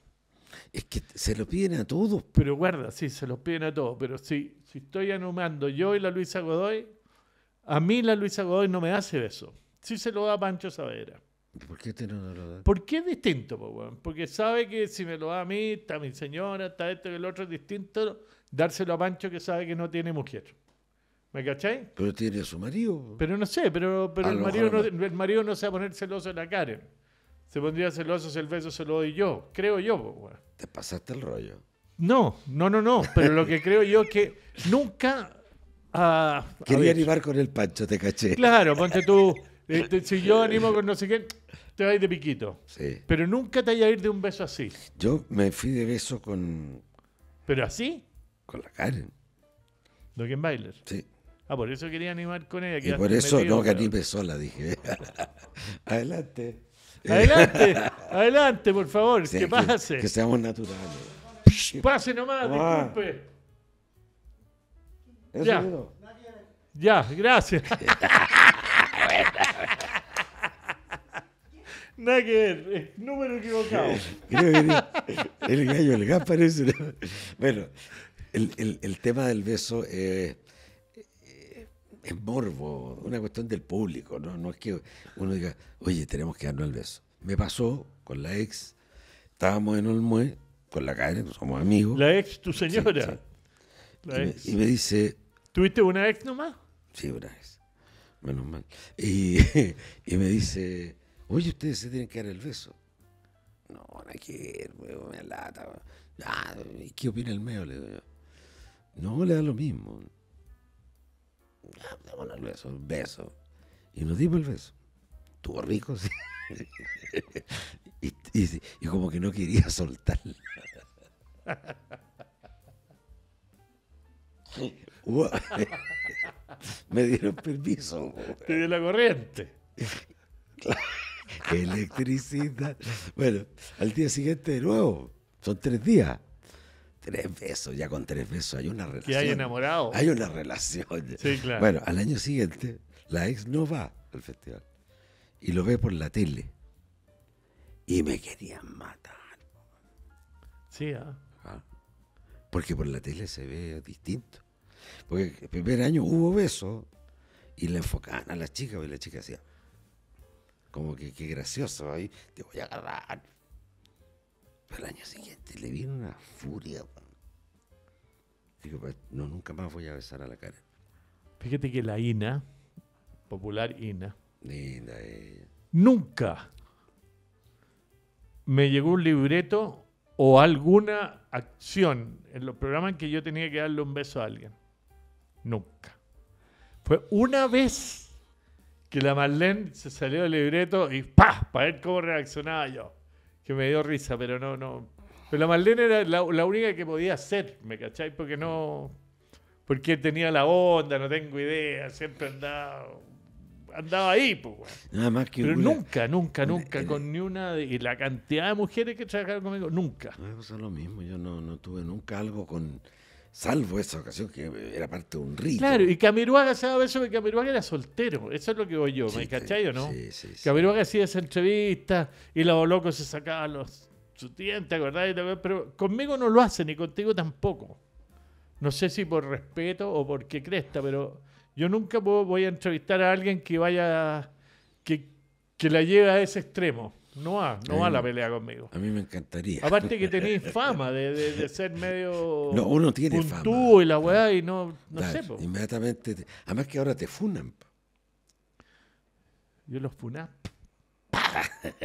Es que se lo piden a todos. Pero guarda, sí, se los piden a todos. Pero si, si estoy anumando yo y la Luisa Godoy, a mí la Luisa Godoy no me hace eso. Sí se lo da a Pancho Saavedra. ¿Por qué te este no lo da? Porque es distinto, porque sabe que si me lo da a mí, está mi señora, está esto y el otro, es distinto dárselo a Pancho que sabe que no tiene mujer. ¿Me cachai? Pero tiene a su marido. Pero no sé, pero, pero el, marido no, el se va a poner celoso en la Karen. Se pondría celoso si el beso se lo doy yo, creo yo. Te pasaste el rollo. No, no, no, no. Pero lo que creo yo es que nunca. Uh, Quería animar con el pancho, te caché. Claro, ponte tú. Eh, si yo animo con no sé qué, te vas de piquito. Sí. Pero nunca te haya a ir de un beso así. Yo me fui de beso con. ¿Pero así? Con la Karen. no quién Bailer? Sí. Ah, por eso quería animar con ella. Y por eso no que anime sola, dije. adelante. Adelante, adelante, por favor, que pase. Que, seamos naturales. Pase nomás, ah. disculpe. ya. ya, gracias. Nada que ver, eh, número equivocado. el, gallo, el gas parece. Bueno, el, el, tema del beso es. Eh, es morbo, una cuestión del público, ¿no? No es que uno diga, oye, tenemos que darnos el beso. Me pasó con la ex, estábamos en Olmué, con la Karen, somos amigos. La ex, tu señora. La y, ex. Me, y, Me, dice. ¿Tuviste una ex nomás? Sí, una ex. Menos mal. Y, me dice, oye, ustedes se tienen que dar el beso. No, no hay que me lata. Ah, ¿Qué opina el medio? Le digo No, le da lo mismo beso, un beso. Y nos dimos el beso. Estuvo rico, y, como que no quería soltar Me dieron permiso. Te la corriente. Electricidad. Bueno, al día siguiente de nuevo. Son tres días tres besos, ya con tres besos hay una relación. y hay enamorado. Hay una relación. Sí, claro. Bueno, al año siguiente, la ex no va al festival y lo ve por la tele. Y me querían matar. Sí, ah. ah. Porque por la tele se ve distinto. Porque el primer año hubo besos y le enfocaban a la chica, y la chica decía, como que, qué gracioso, ahí te voy a agarrar. Pero el año siguiente le vino una furia. Digo, pues, no, nunca más voy a besar a la cara. Fíjate que la INA, popular INA, nunca me llegó un libreto o alguna acción en los programas en que yo tenía que darle un beso a alguien. Nunca. Fue una vez que la Marlene se salió del libreto y ¡pa! para ver cómo reaccionaba yo que me dio risa, pero no, no. Pero la Marlene era la, única que podía hacer, ¿me cacháis? Porque no. Porque tenía la onda, no tengo idea, siempre andaba. Andaba ahí, pues, Nada más que Pero nunca, nunca, nunca, eh, con ni una. De, y la cantidad de mujeres que trabajaron conmigo, nunca. Me ah, pasa pues lo mismo, yo no, no tuve nunca algo con Salvo esa ocasión que era parte de un rito. Claro, y Camiruaga se eso que Camiruaga era soltero. Eso es lo que voy yo, ¿me cachai o no? sí, Camiruaga hacía esa entrevista y los locos se sacaban los, su tienda, ¿verdad? Pero conmigo no lo hacen ni contigo tampoco. No sé si por respeto o porque cresta, pero yo nunca voy a entrevistar a alguien que vaya, que, que la lleve a ese extremo. No va no a la pelea conmigo. A mí me encantaría. Aparte que tenéis fama de, de, ser medio. No, uno tiene fama. Tú y la weá y no, no sé. Po. Inmediatamente. además que ahora te funan. Yo los funan.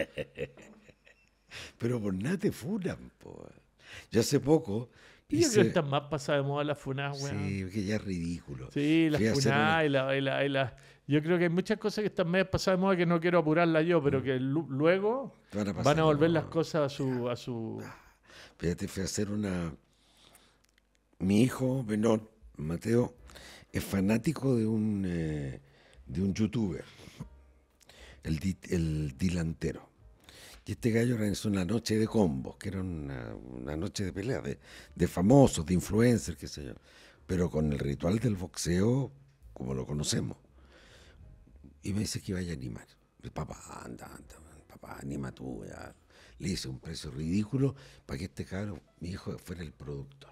Pero por nada te funan, po. ya hace poco. Y yo creo que están más pasadas de moda las funas, weón. Sí, que ya es ridículo. Sí, las funas y, la, y, la, yo creo que hay muchas cosas que están medio pasadas de moda que no quiero apurarla yo, pero mm. que luego van a, volver las cosas a su, a su... Fíjate, fui a hacer una... Mi hijo menor, Mateo, es fanático de un, eh, de un youtuber, el, el Dilantero. Y este gallo organizó una noche de combos, que era una, noche de pelea de, de, famosos, de influencers, qué sé yo, pero con el ritual del boxeo como lo conocemos. Y me dice que vaya a animar. Papá, anda, anda, papá, anima tú. Le hice un precio ridículo para que este cabrón, mi hijo, fuera el productor.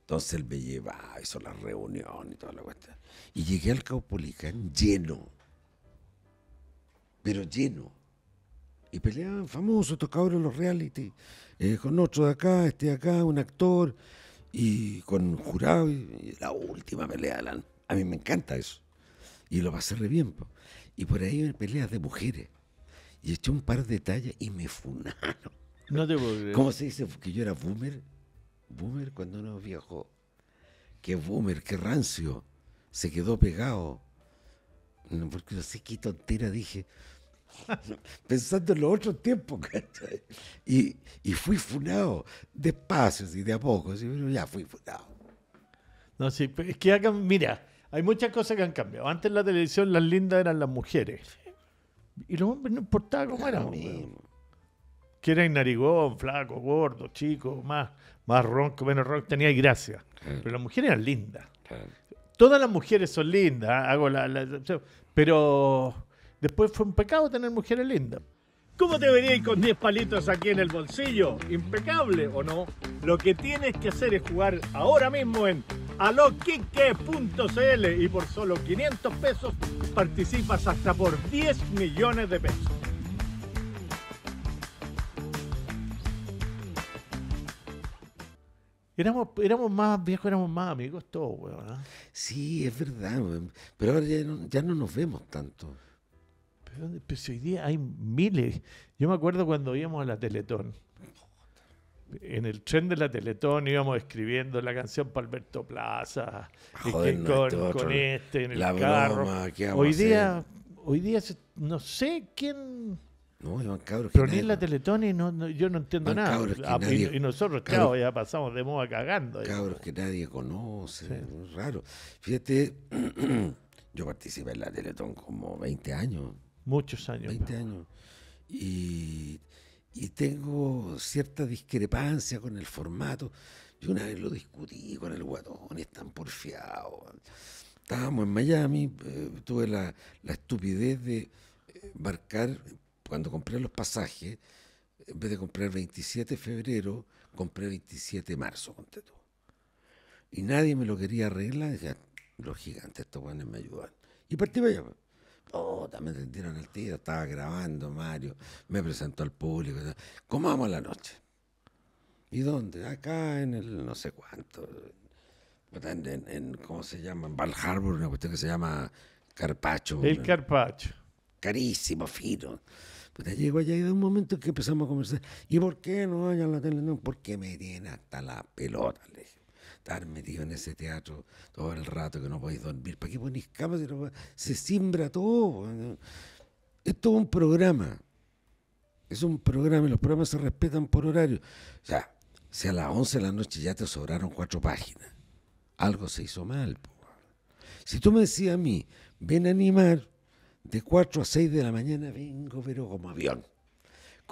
Entonces él me lleva hizo la reunión y toda la cuestión. Y llegué al Caupolicán lleno, pero lleno. Y peleaban famosos estos cabros los reality, eh, con otro de acá, este de acá, un actor, y con un jurado, y, la última pelea. La, a mí me encanta eso. Y lo pasé re bien. Y por ahí me peleas de mujeres. Y eché un par de tallas y me funaron. No te ¿Cómo se dice? Porque yo era boomer. Boomer cuando uno viajó. Qué boomer, qué rancio. Se quedó pegado. porque yo sé qué tontera dije. Pensando en los otros tiempos, Y, y fui funado. Despacio, y de a poco. ya fui funado. No, sí, es que hagan, mira, hay muchas cosas que han cambiado. Antes en la televisión las lindas eran las mujeres. Y los hombres no importaba cómo eran. Que eran narigón, flaco, gordo, chico, más, más ronco, menos ronco, tenía gracia. Pero las mujeres eran lindas. Todas las mujeres son lindas, ¿eh? hago la, Pero después fue un pecado tener mujeres lindas. ¿Cómo te verías con 10 palitos aquí en el bolsillo? Impecable, ¿o no? Lo que tienes que hacer es jugar ahora mismo en aloquique.cl y por solo 500 pesos participas hasta por 10 millones de pesos. Éramos, éramos más viejos, éramos más amigos todos, weón. ¿ah? Sí, es verdad, Pero ahora ya no, nos vemos tanto. Pero, pero, hoy día hay miles. Yo me acuerdo cuando íbamos a la Teletón en el tren de la Teletón íbamos escribiendo la canción para Alberto Plaza, Joder, no, este con, este en el la carro. hoy día, hoy día no sé quién. No, no, cabros. Pero ni en la Teletón yo no entiendo nada. nada. que ah, pues, nadie, y, nosotros, claro, ya pasamos de moda cagando. Cabros que nadie conoce, es raro. Fíjate, yo participé en la Teletón como 20 años. Muchos años. 20 años. Y y tengo cierta discrepancia con el formato. Yo una vez lo discutí con el guatón, están porfiados. Estábamos en Miami, eh, tuve la, estupidez de eh, marcar, cuando compré los pasajes, en vez de comprar 27 de febrero, compré 27 de marzo, conté tú. Y nadie me lo quería arreglar. decía, los gigantes, estos guanes me ayudan. Y partí para allá. Pues. Oh, también me sentieron el tiro, estaba grabando Mario, me presentó al público. ¿Cómo vamos la noche? ¿Y dónde? Acá en el no sé cuánto. Pues, en, ¿Cómo se llama? En Val Harbor, una cuestión que se llama Carpacho. El Carpacho. Carísimo, fino. Pues llegó allá y de un momento que empezamos a conversar. ¿Y por qué no vayan a la tele? No, porque me tiene hasta la pelota, le dije estar metido en ese teatro todo el rato que no podéis dormir. ¿Para qué ponéis camas? Se siembra todo. Es todo un programa. Es un programa y los programas se respetan por horario. O sea, si a las 11 de la noche ya te sobraron cuatro páginas, algo se hizo mal. Si tú me decías a mí, ven a animar, de 4 a 6 de la mañana vengo, pero como avión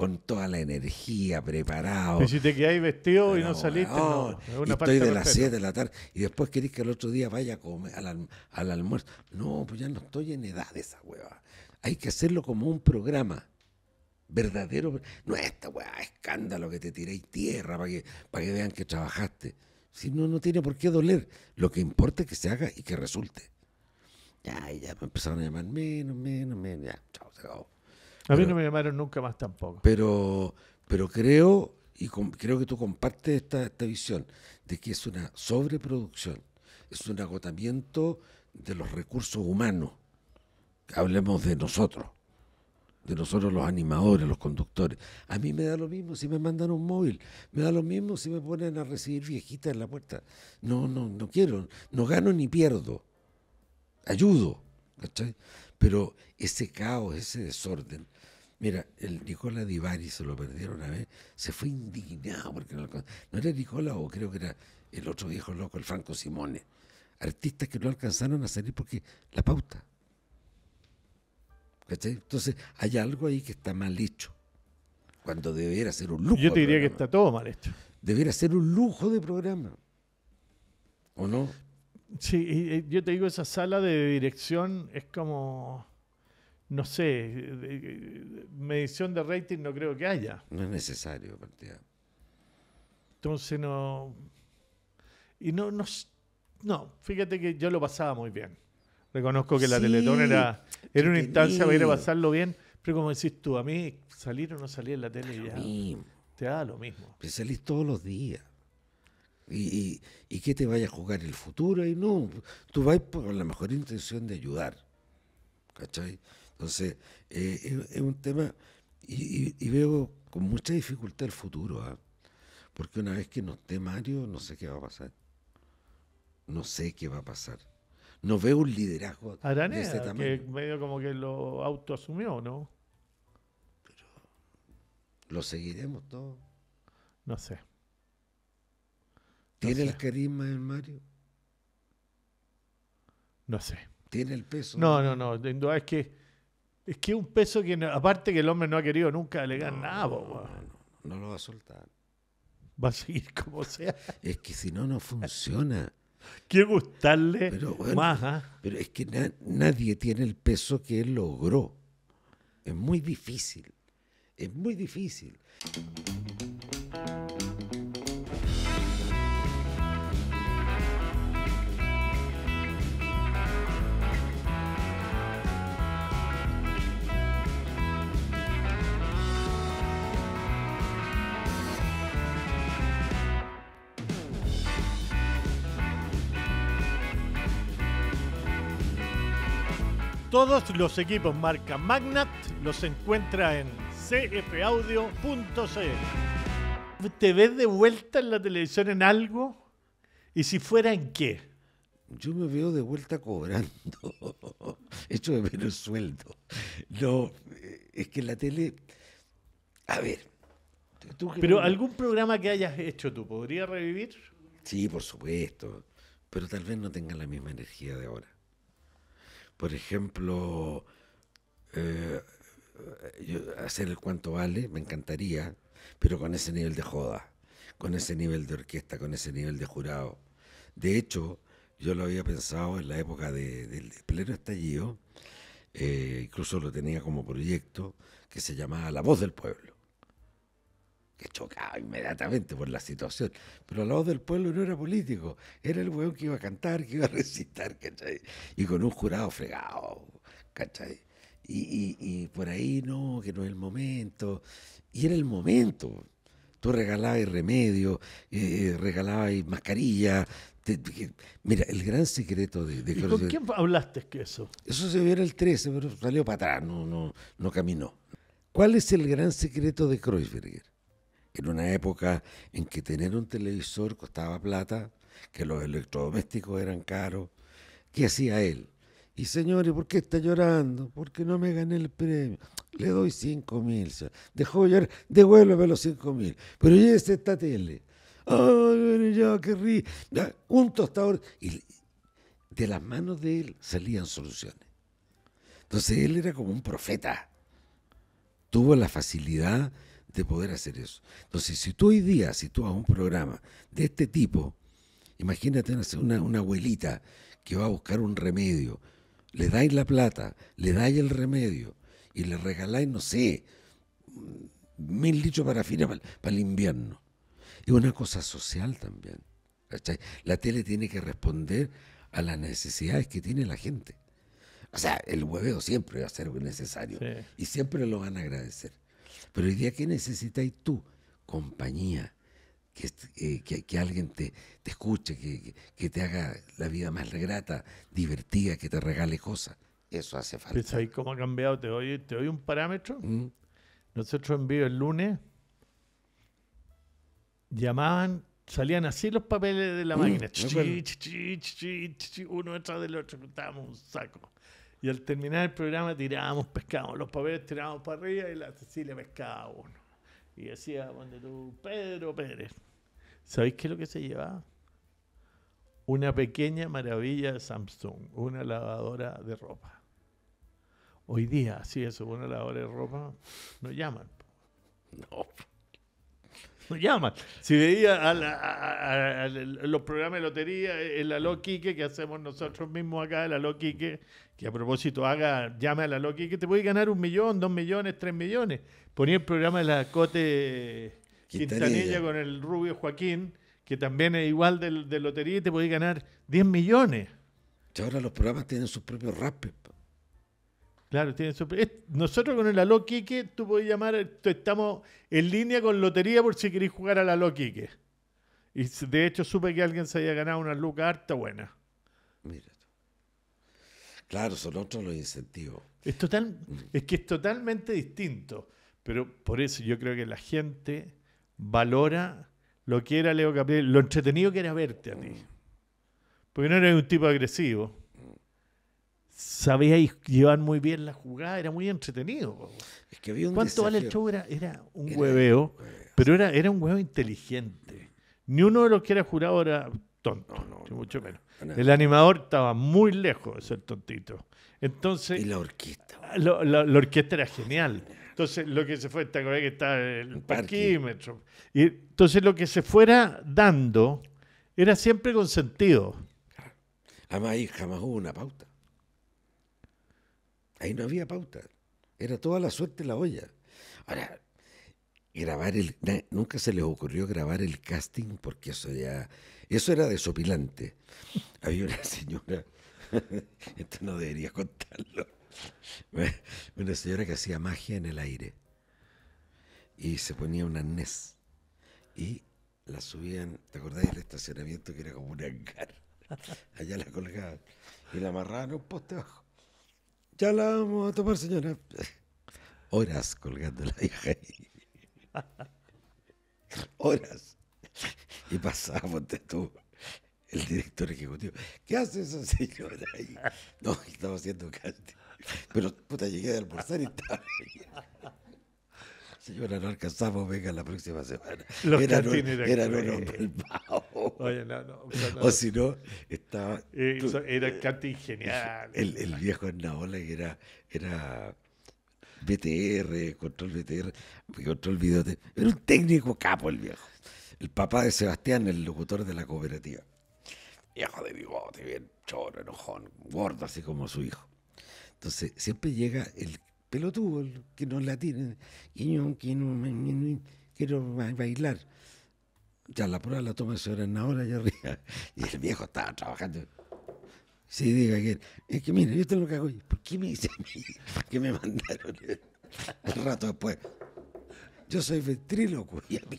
con toda la energía, preparado. Y si te quedáis vestido y no saliste, no, estoy de las 7 de la tarde y después querés que el otro día vaya a al, almuerzo. No, pues ya no estoy en edad de esa hueva. Hay que hacerlo como un programa verdadero. No es esta hueva, escándalo que te tiréis tierra para que, para vean que trabajaste. Si no, no tiene por qué doler. Lo que importa es que se haga y que resulte. Ya, ya me empezaron a llamar menos, menos, menos. Ya, chao, se a mí no me llamaron nunca más tampoco. Pero, pero creo, y creo que tú compartes esta, visión, de que es una sobreproducción, es un agotamiento de los recursos humanos. Hablemos de nosotros, de nosotros los animadores, los conductores. A mí me da lo mismo si me mandan un móvil, me da lo mismo si me ponen a recibir viejitas en la puerta. No, no, no quiero, no gano ni pierdo. Ayudo, ¿cachai? Pero ese caos, ese desorden, Mira, el Nicola Divari se lo perdieron una vez, se fue indignado porque no, no era Nicola o creo que era el otro viejo loco, el Franco Simone. Artistas que no alcanzaron a salir porque la pauta. ¿Cachai? Entonces hay algo ahí que está mal hecho. Cuando debiera ser un lujo. Yo te diría que está todo mal hecho. Debiera ser un lujo de programa. ¿O no? Sí, yo te digo, esa sala de dirección es como no sé, medición de rating no creo que haya. No es necesario, partida. Entonces no. Y no, no, no, fíjate que yo lo pasaba muy bien. Reconozco que la Teletón era, era una instancia para ir a pasarlo bien, pero como decís tú, a mí salir o no salir en la tele ya te da lo mismo. Pero salís todos los días. Y, y, que te vaya a jugar el futuro y no, tú vas con la mejor intención de ayudar. ¿Cachai? Entonces, eh, es, un tema, y, veo con mucha dificultad el futuro, ¿ah? porque una vez que nos esté Mario, no sé qué va a pasar. No sé qué va a pasar. No veo un liderazgo Araneda, de que medio como que lo autoasumió, ¿no? Pero lo seguiremos todos. No sé. ¿Tiene el carisma del Mario? No sé. ¿Tiene el peso? No, no, no. no. Es que es que un peso que, aparte que el hombre no ha querido nunca alegar nada, no, lo va a soltar. Va a seguir como sea. Es que si no, no funciona. Qué gustarle pero, ¿ah? Pero es que nadie tiene el peso que él logró. Es muy difícil. Es muy difícil. Todos los equipos marca Magnat los encuentra en cfaudio.cl. ¿Te ves de vuelta en la televisión en algo? ¿Y si fuera en qué? Yo me veo de vuelta cobrando. Hecho de menos sueldo. No, es que la tele. A ver. Pero algún programa que hayas hecho tú, ¿podría revivir? Sí, por supuesto. Pero tal vez no tenga la misma energía de ahora por ejemplo, eh, hacer el cuanto vale, me encantaría, pero con ese nivel de joda, con ese nivel de orquesta, con ese nivel de jurado. De hecho, yo lo había pensado en la época del pleno estallido, eh, incluso lo tenía como proyecto que se llamaba La Voz del Pueblo que chocaba inmediatamente por la situación. Pero al lado del pueblo no era político, era el weón que iba a cantar, que iba a recitar, ¿cachai? Y con un jurado fregado, ¿cachai? Y, por ahí no, que no es el momento. Y era el momento. Tú regalabas remedio, eh, eh, regalabas mascarilla. mira, el gran secreto de... de ¿Y ¿Con quién hablaste que eso? Eso se vio en el 13, pero salió para atrás, no, no, no caminó. ¿Cuál es el gran secreto de Kreuzberger? en una época en que tener un televisor costaba plata, que los electrodomésticos eran caros. ¿Qué hacía él? Y señores, ¿por qué está llorando? ¿Por qué no me gané el premio. Le doy 5 mil. Dejó de llorar, devuélveme los 5 mil. Pero ya es esta tele. ¡Ay, ya, qué río! Un tostador. Y de las manos de él salían soluciones. Entonces él era como un profeta. Tuvo la facilidad de poder hacer eso. Entonces, si tú hoy día, si tú a un programa de este tipo, imagínate una, abuelita que va a buscar un remedio, le dais la plata, le dais el remedio y le regaláis, no sé, mil litros para, para, para el invierno. Es una cosa social también. La tele tiene que responder a las necesidades que tiene la gente. O sea, el hueveo siempre va a ser necesario y siempre lo van a agradecer. Pero hoy día, que necesitáis tú? Compañía. Eh, que, que, alguien te, escuche, que, te haga la vida más regrata, divertida, que te regale cosas. Eso hace falta. cómo ha cambiado? ¿Te doy, te doy un parámetro? Mm. Nosotros en vivo el lunes llamaban, salían así los papeles de la mm, máquina. uno detrás del otro, estábamos un saco. Y al terminar el programa tirábamos, pescábamos los papeles, tirábamos para arriba y la Cecilia pescaba uno. Y decía, donde tú, Pedro Pérez. ¿Sabéis qué es lo que se llevaba? Una pequeña maravilla de Samsung, una lavadora de ropa. Hoy día, si eso, una lavadora de ropa, no llaman. No. Llama, Si veía a los programas de lotería, el eh, Aló Quique que hacemos nosotros mismos acá, el Aló Quique, que a propósito haga, llame al Aló Quique, te puede ganar un millón, dos millones, tres millones. Ponía el programa de la Cote Quintanilla, con el rubio Joaquín, que también es igual de, de lotería y te puede ganar 10 millones. Y ahora los programas tienen sus propios rap. Claro, Nosotros con el Aló Quique, tú puedes llamar, estamos en línea con lotería por si queréis jugar al Aló Quique. Y de hecho supe que alguien se había ganado una luca harta buena. Mira. Claro, son otros los incentivos. Es, total, mm. es que es totalmente distinto. Pero por eso yo creo que la gente valora lo que era Leo Capriel lo entretenido que era verte a ti. Mm. Porque no eres un tipo agresivo sabía y muy bien la jugada, era muy entretenido. ¿Cuánto vale el show? Era, un hueveo, pero era, un huevo inteligente. Ni uno de los que era jurado era tonto, mucho menos. el animador estaba muy lejos de ser tontito. Entonces, y la orquesta. Ah, la, orquesta era genial. Entonces, lo que se fue, te que estaba el, parquímetro. Y entonces, lo que se fuera dando era siempre con sentido. Además, jamás hubo una pauta. Ahí no había pauta. Era toda la suerte la olla. Ahora, grabar el. nunca se les ocurrió grabar el casting porque eso ya. Eso era desopilante. Había una señora. esto no debería contarlo. Una señora que hacía magia en el aire. Y se ponía un arnés. Y la subían. ¿Te acordáis del estacionamiento que era como un hangar? Allá la colgaban. Y la amarraban un poste abajo. Ya la vamos a tomar, señora. Horas colgando la hija ahí. Horas. Y pasamos de tú, el director ejecutivo. ¿Qué hace esa señora ahí? No, estaba haciendo casting. Pero puta, llegué a almorzar y estaba. Señora no alcanzamos, venga la próxima semana. Los era no eran o si no, estaba. Eh, era eh, el genial. El, el viejo en la ola que era, era BTR, control BTR, control videote. Era un técnico capo el viejo. El papá de Sebastián, el locutor de la cooperativa. Viejo de bigote, bien choro, enojón, gordo, así como su hijo. Entonces, siempre llega el Pelotudo, que no la tienen, que no quiero, quiero bailar. Ya la prueba la toma en la hora allá arriba, y el viejo estaba trabajando. Se sí, diga que es que mira, yo es lo que hago ¿Por qué me dice a mí? me mandaron? Un rato después, yo soy ventríloco y a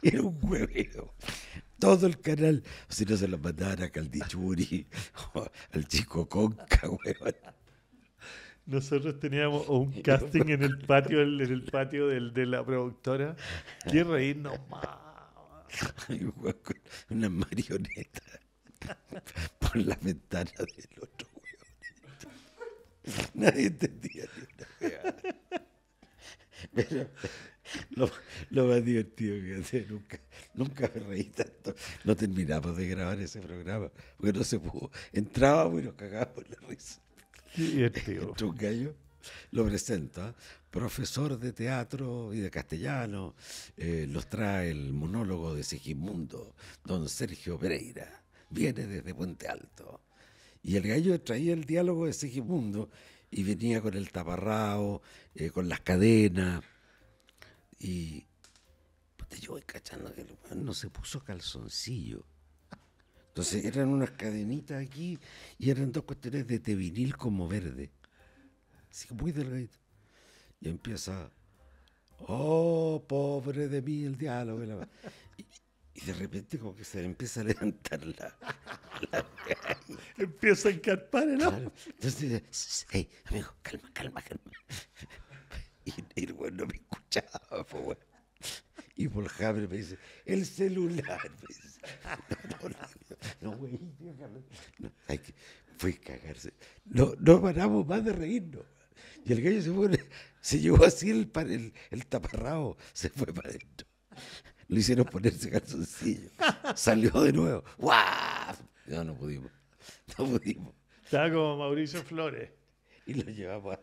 Era un todo el canal. Si no se lo mandara a Caldichuri o al chico Conca, huevón. Nosotros teníamos un casting en el patio, en patio de la productora. Qué reírnos más. Una marioneta por la ventana del otro hueón. Nadie entendía Pero lo, más divertido que hacía. nunca, nunca me reí tanto. No terminamos de grabar ese programa, porque no se pudo. Entrábamos y nos cagábamos la risa. Gallo lo presenta, profesor de teatro y de castellano, los eh, trae el monólogo de Sigismundo, don Sergio Pereira, viene desde Puente Alto. Y el gallo traía el diálogo de Sigismundo y venía con el taparrao, eh, con las cadenas. Y yo voy cachando que no se puso calzoncillo. Entonces eran unas cadenitas aquí y eran dos cuestiones de tevinil como verde. Así que muy delgadito. Y empieza, oh, pobre de mí el diálogo. Y, de repente como que se le empieza a levantar la... la... empieza a encarpar el ¿no? Entonces Entonces, hey, amigo, calma, calma, calma. Y, el bueno, no me escuchaba, pues, Y por me dice, el celular. Me dice, No, güey, no, hay fue cagarse. No, no paramos más de reírnos. Y el gallo se fue, se llevó así el, el, se fue para adentro. Lo hicieron ponerse calzoncillo. Salió de nuevo. ¡Guau! No, no pudimos. No pudimos. Estaba como Mauricio Flores. Y lo llevamos a,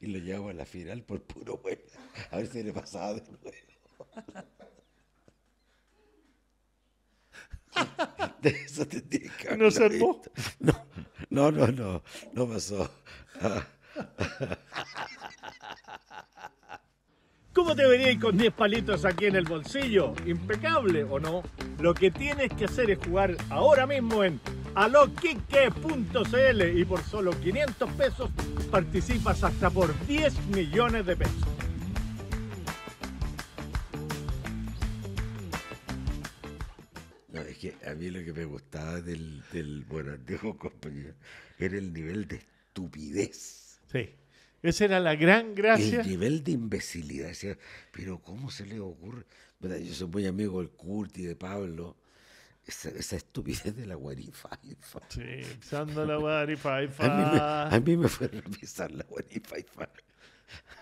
y lo llevamos a la final por puro bueno. A ver si le pasaba de nuevo. De eso te dije ¿No No, no, no, no, no pasó. ¿Cómo te verías con 10 palitos aquí en el bolsillo? ¿Impecable o no? Lo que tienes que hacer es jugar ahora mismo en alokike.cl y por solo 500 pesos participas hasta por 10 millones de pesos. No, es que a mí lo que me gustaba del, del bueno, antiguo compañero era el nivel de estupidez. Sí. Esa era la gran gracia. El nivel de imbecilidad. pero ¿cómo se le ocurre? yo soy muy amigo del Kurt y de Pablo. Esa, estupidez de la Guarifa. Sí, pisando la Guarifa. A, a, mí me fue a pisar la Guarifa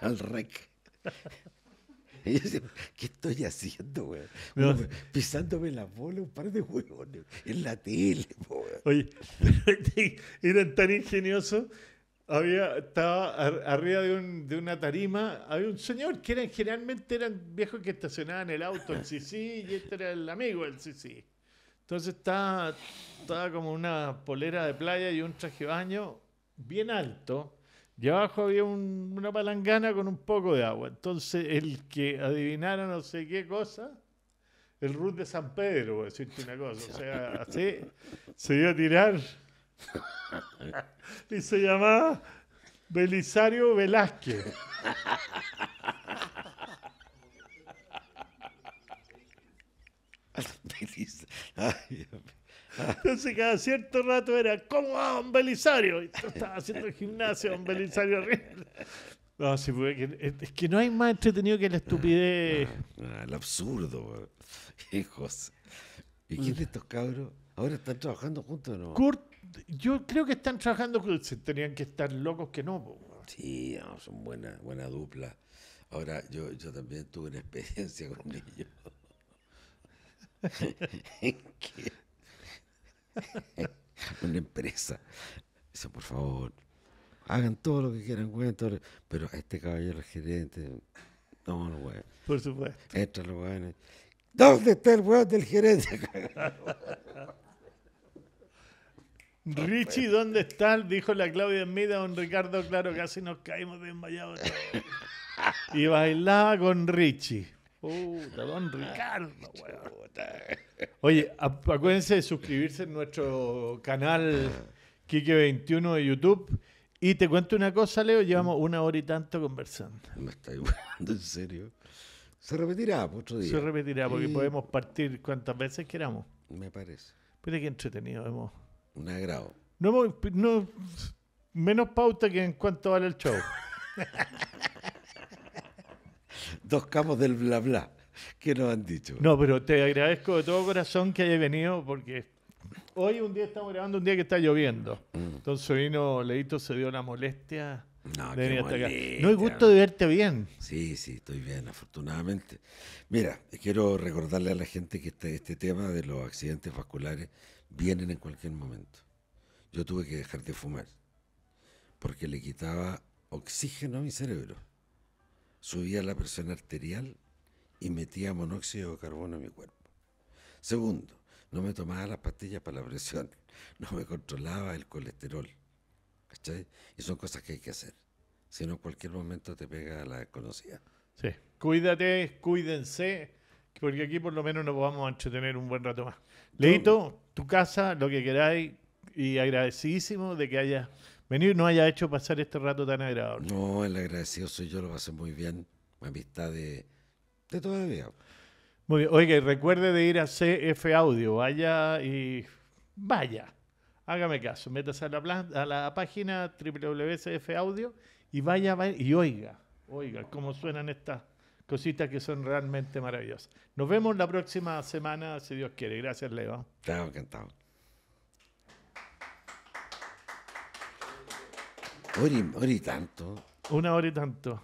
al rec. Y yo decía, ¿qué estoy haciendo, güey? Pisándome la bola un par de huevones en la tele, Oye, eran tan ingeniosos. Había, estaba arriba de, un, de, una tarima, había un señor que eran, generalmente eran viejos que estacionaban el auto, el Sisi, y este era el amigo del Sisi. Entonces estaba, estaba como una polera de playa y un traje de baño bien alto, y abajo había una palangana con un poco de agua. Entonces, el que adivinara no sé qué cosa, el Ruth de San Pedro, por decirte una cosa. O sea, así se dio a tirar. y se llamaba Belisario Velázquez. mío. Entonces cada cierto rato era, ¿cómo va don Belisario? Y haciendo el gimnasio, don Belisario No, sí, pues, es que no hay más entretenido que la estupidez. Ah, ah, el absurdo, hijos. ¿Y quién de estos cabros? Ahora están trabajando juntos, o ¿no? yo creo que están trabajando juntos. Tenían que estar locos que no. Sí, son buena, buena dupla. Ahora, yo, yo también tuve una experiencia con ellos. una empresa. eso por favor, hagan todo lo que quieran, güey Pero este caballero, gerente, no, Por supuesto. Entra los ¿Dónde está el weón del gerente? Richie, ¿dónde está Dijo la Claudia mi don Ricardo, claro, casi nos caímos desmayados. y bailaba con Richie. Puta, don ah, Ricardo, Oye, acuérdense de suscribirse en nuestro canal Kike21 de YouTube. Y te cuento una cosa, Leo, llevamos mm. una hora y tanto conversando. Me estoy jugando en serio. Se repetirá pues, otro día. Se repetirá, porque podemos partir cuantas veces queramos. Me parece. Pero qué entretenido hemos. Un agrado. No, menos pauta que en cuanto vale el show. dos camos del bla bla que nos han dicho. No, pero te agradezco de todo corazón que hayas venido porque hoy un día estamos grabando un día que está lloviendo. Mm. Entonces vino Leito, se dio una molestia. No, de no hay gusto de verte bien. Sí, sí, estoy bien, afortunadamente. Mira, quiero recordarle a la gente que este, este tema de los accidentes vasculares vienen en cualquier momento. Yo tuve que dejar de fumar porque le quitaba oxígeno a mi cerebro subía la presión arterial y metía monóxido de carbono en mi cuerpo. Segundo, no me tomaba las pastillas para la presión, no me controlaba el colesterol. ¿Cachai? Y son cosas que hay que hacer. Si no, en cualquier momento te pega la desconocida. Sí, cuídate, cuídense, porque aquí por lo menos nos vamos a entretener un buen rato más. Leito, tu casa, lo que queráis, y agradecidísimo de que haya venir no haya hecho pasar este rato tan agradable. No, el agradecido soy yo, lo pasé muy bien. Amistad de, todavía. Muy bien. Oiga, recuerde de ir a CF Audio. Vaya y vaya. Hágame caso. Métase a la, a la página www.cf Audio y vaya, y oiga. Oiga, cómo suenan estas cositas que son realmente maravillosas. Nos vemos la próxima semana, si Dios quiere. Gracias, Leo. Te encantado. Hora y, hora y tanto. Una hora y tanto.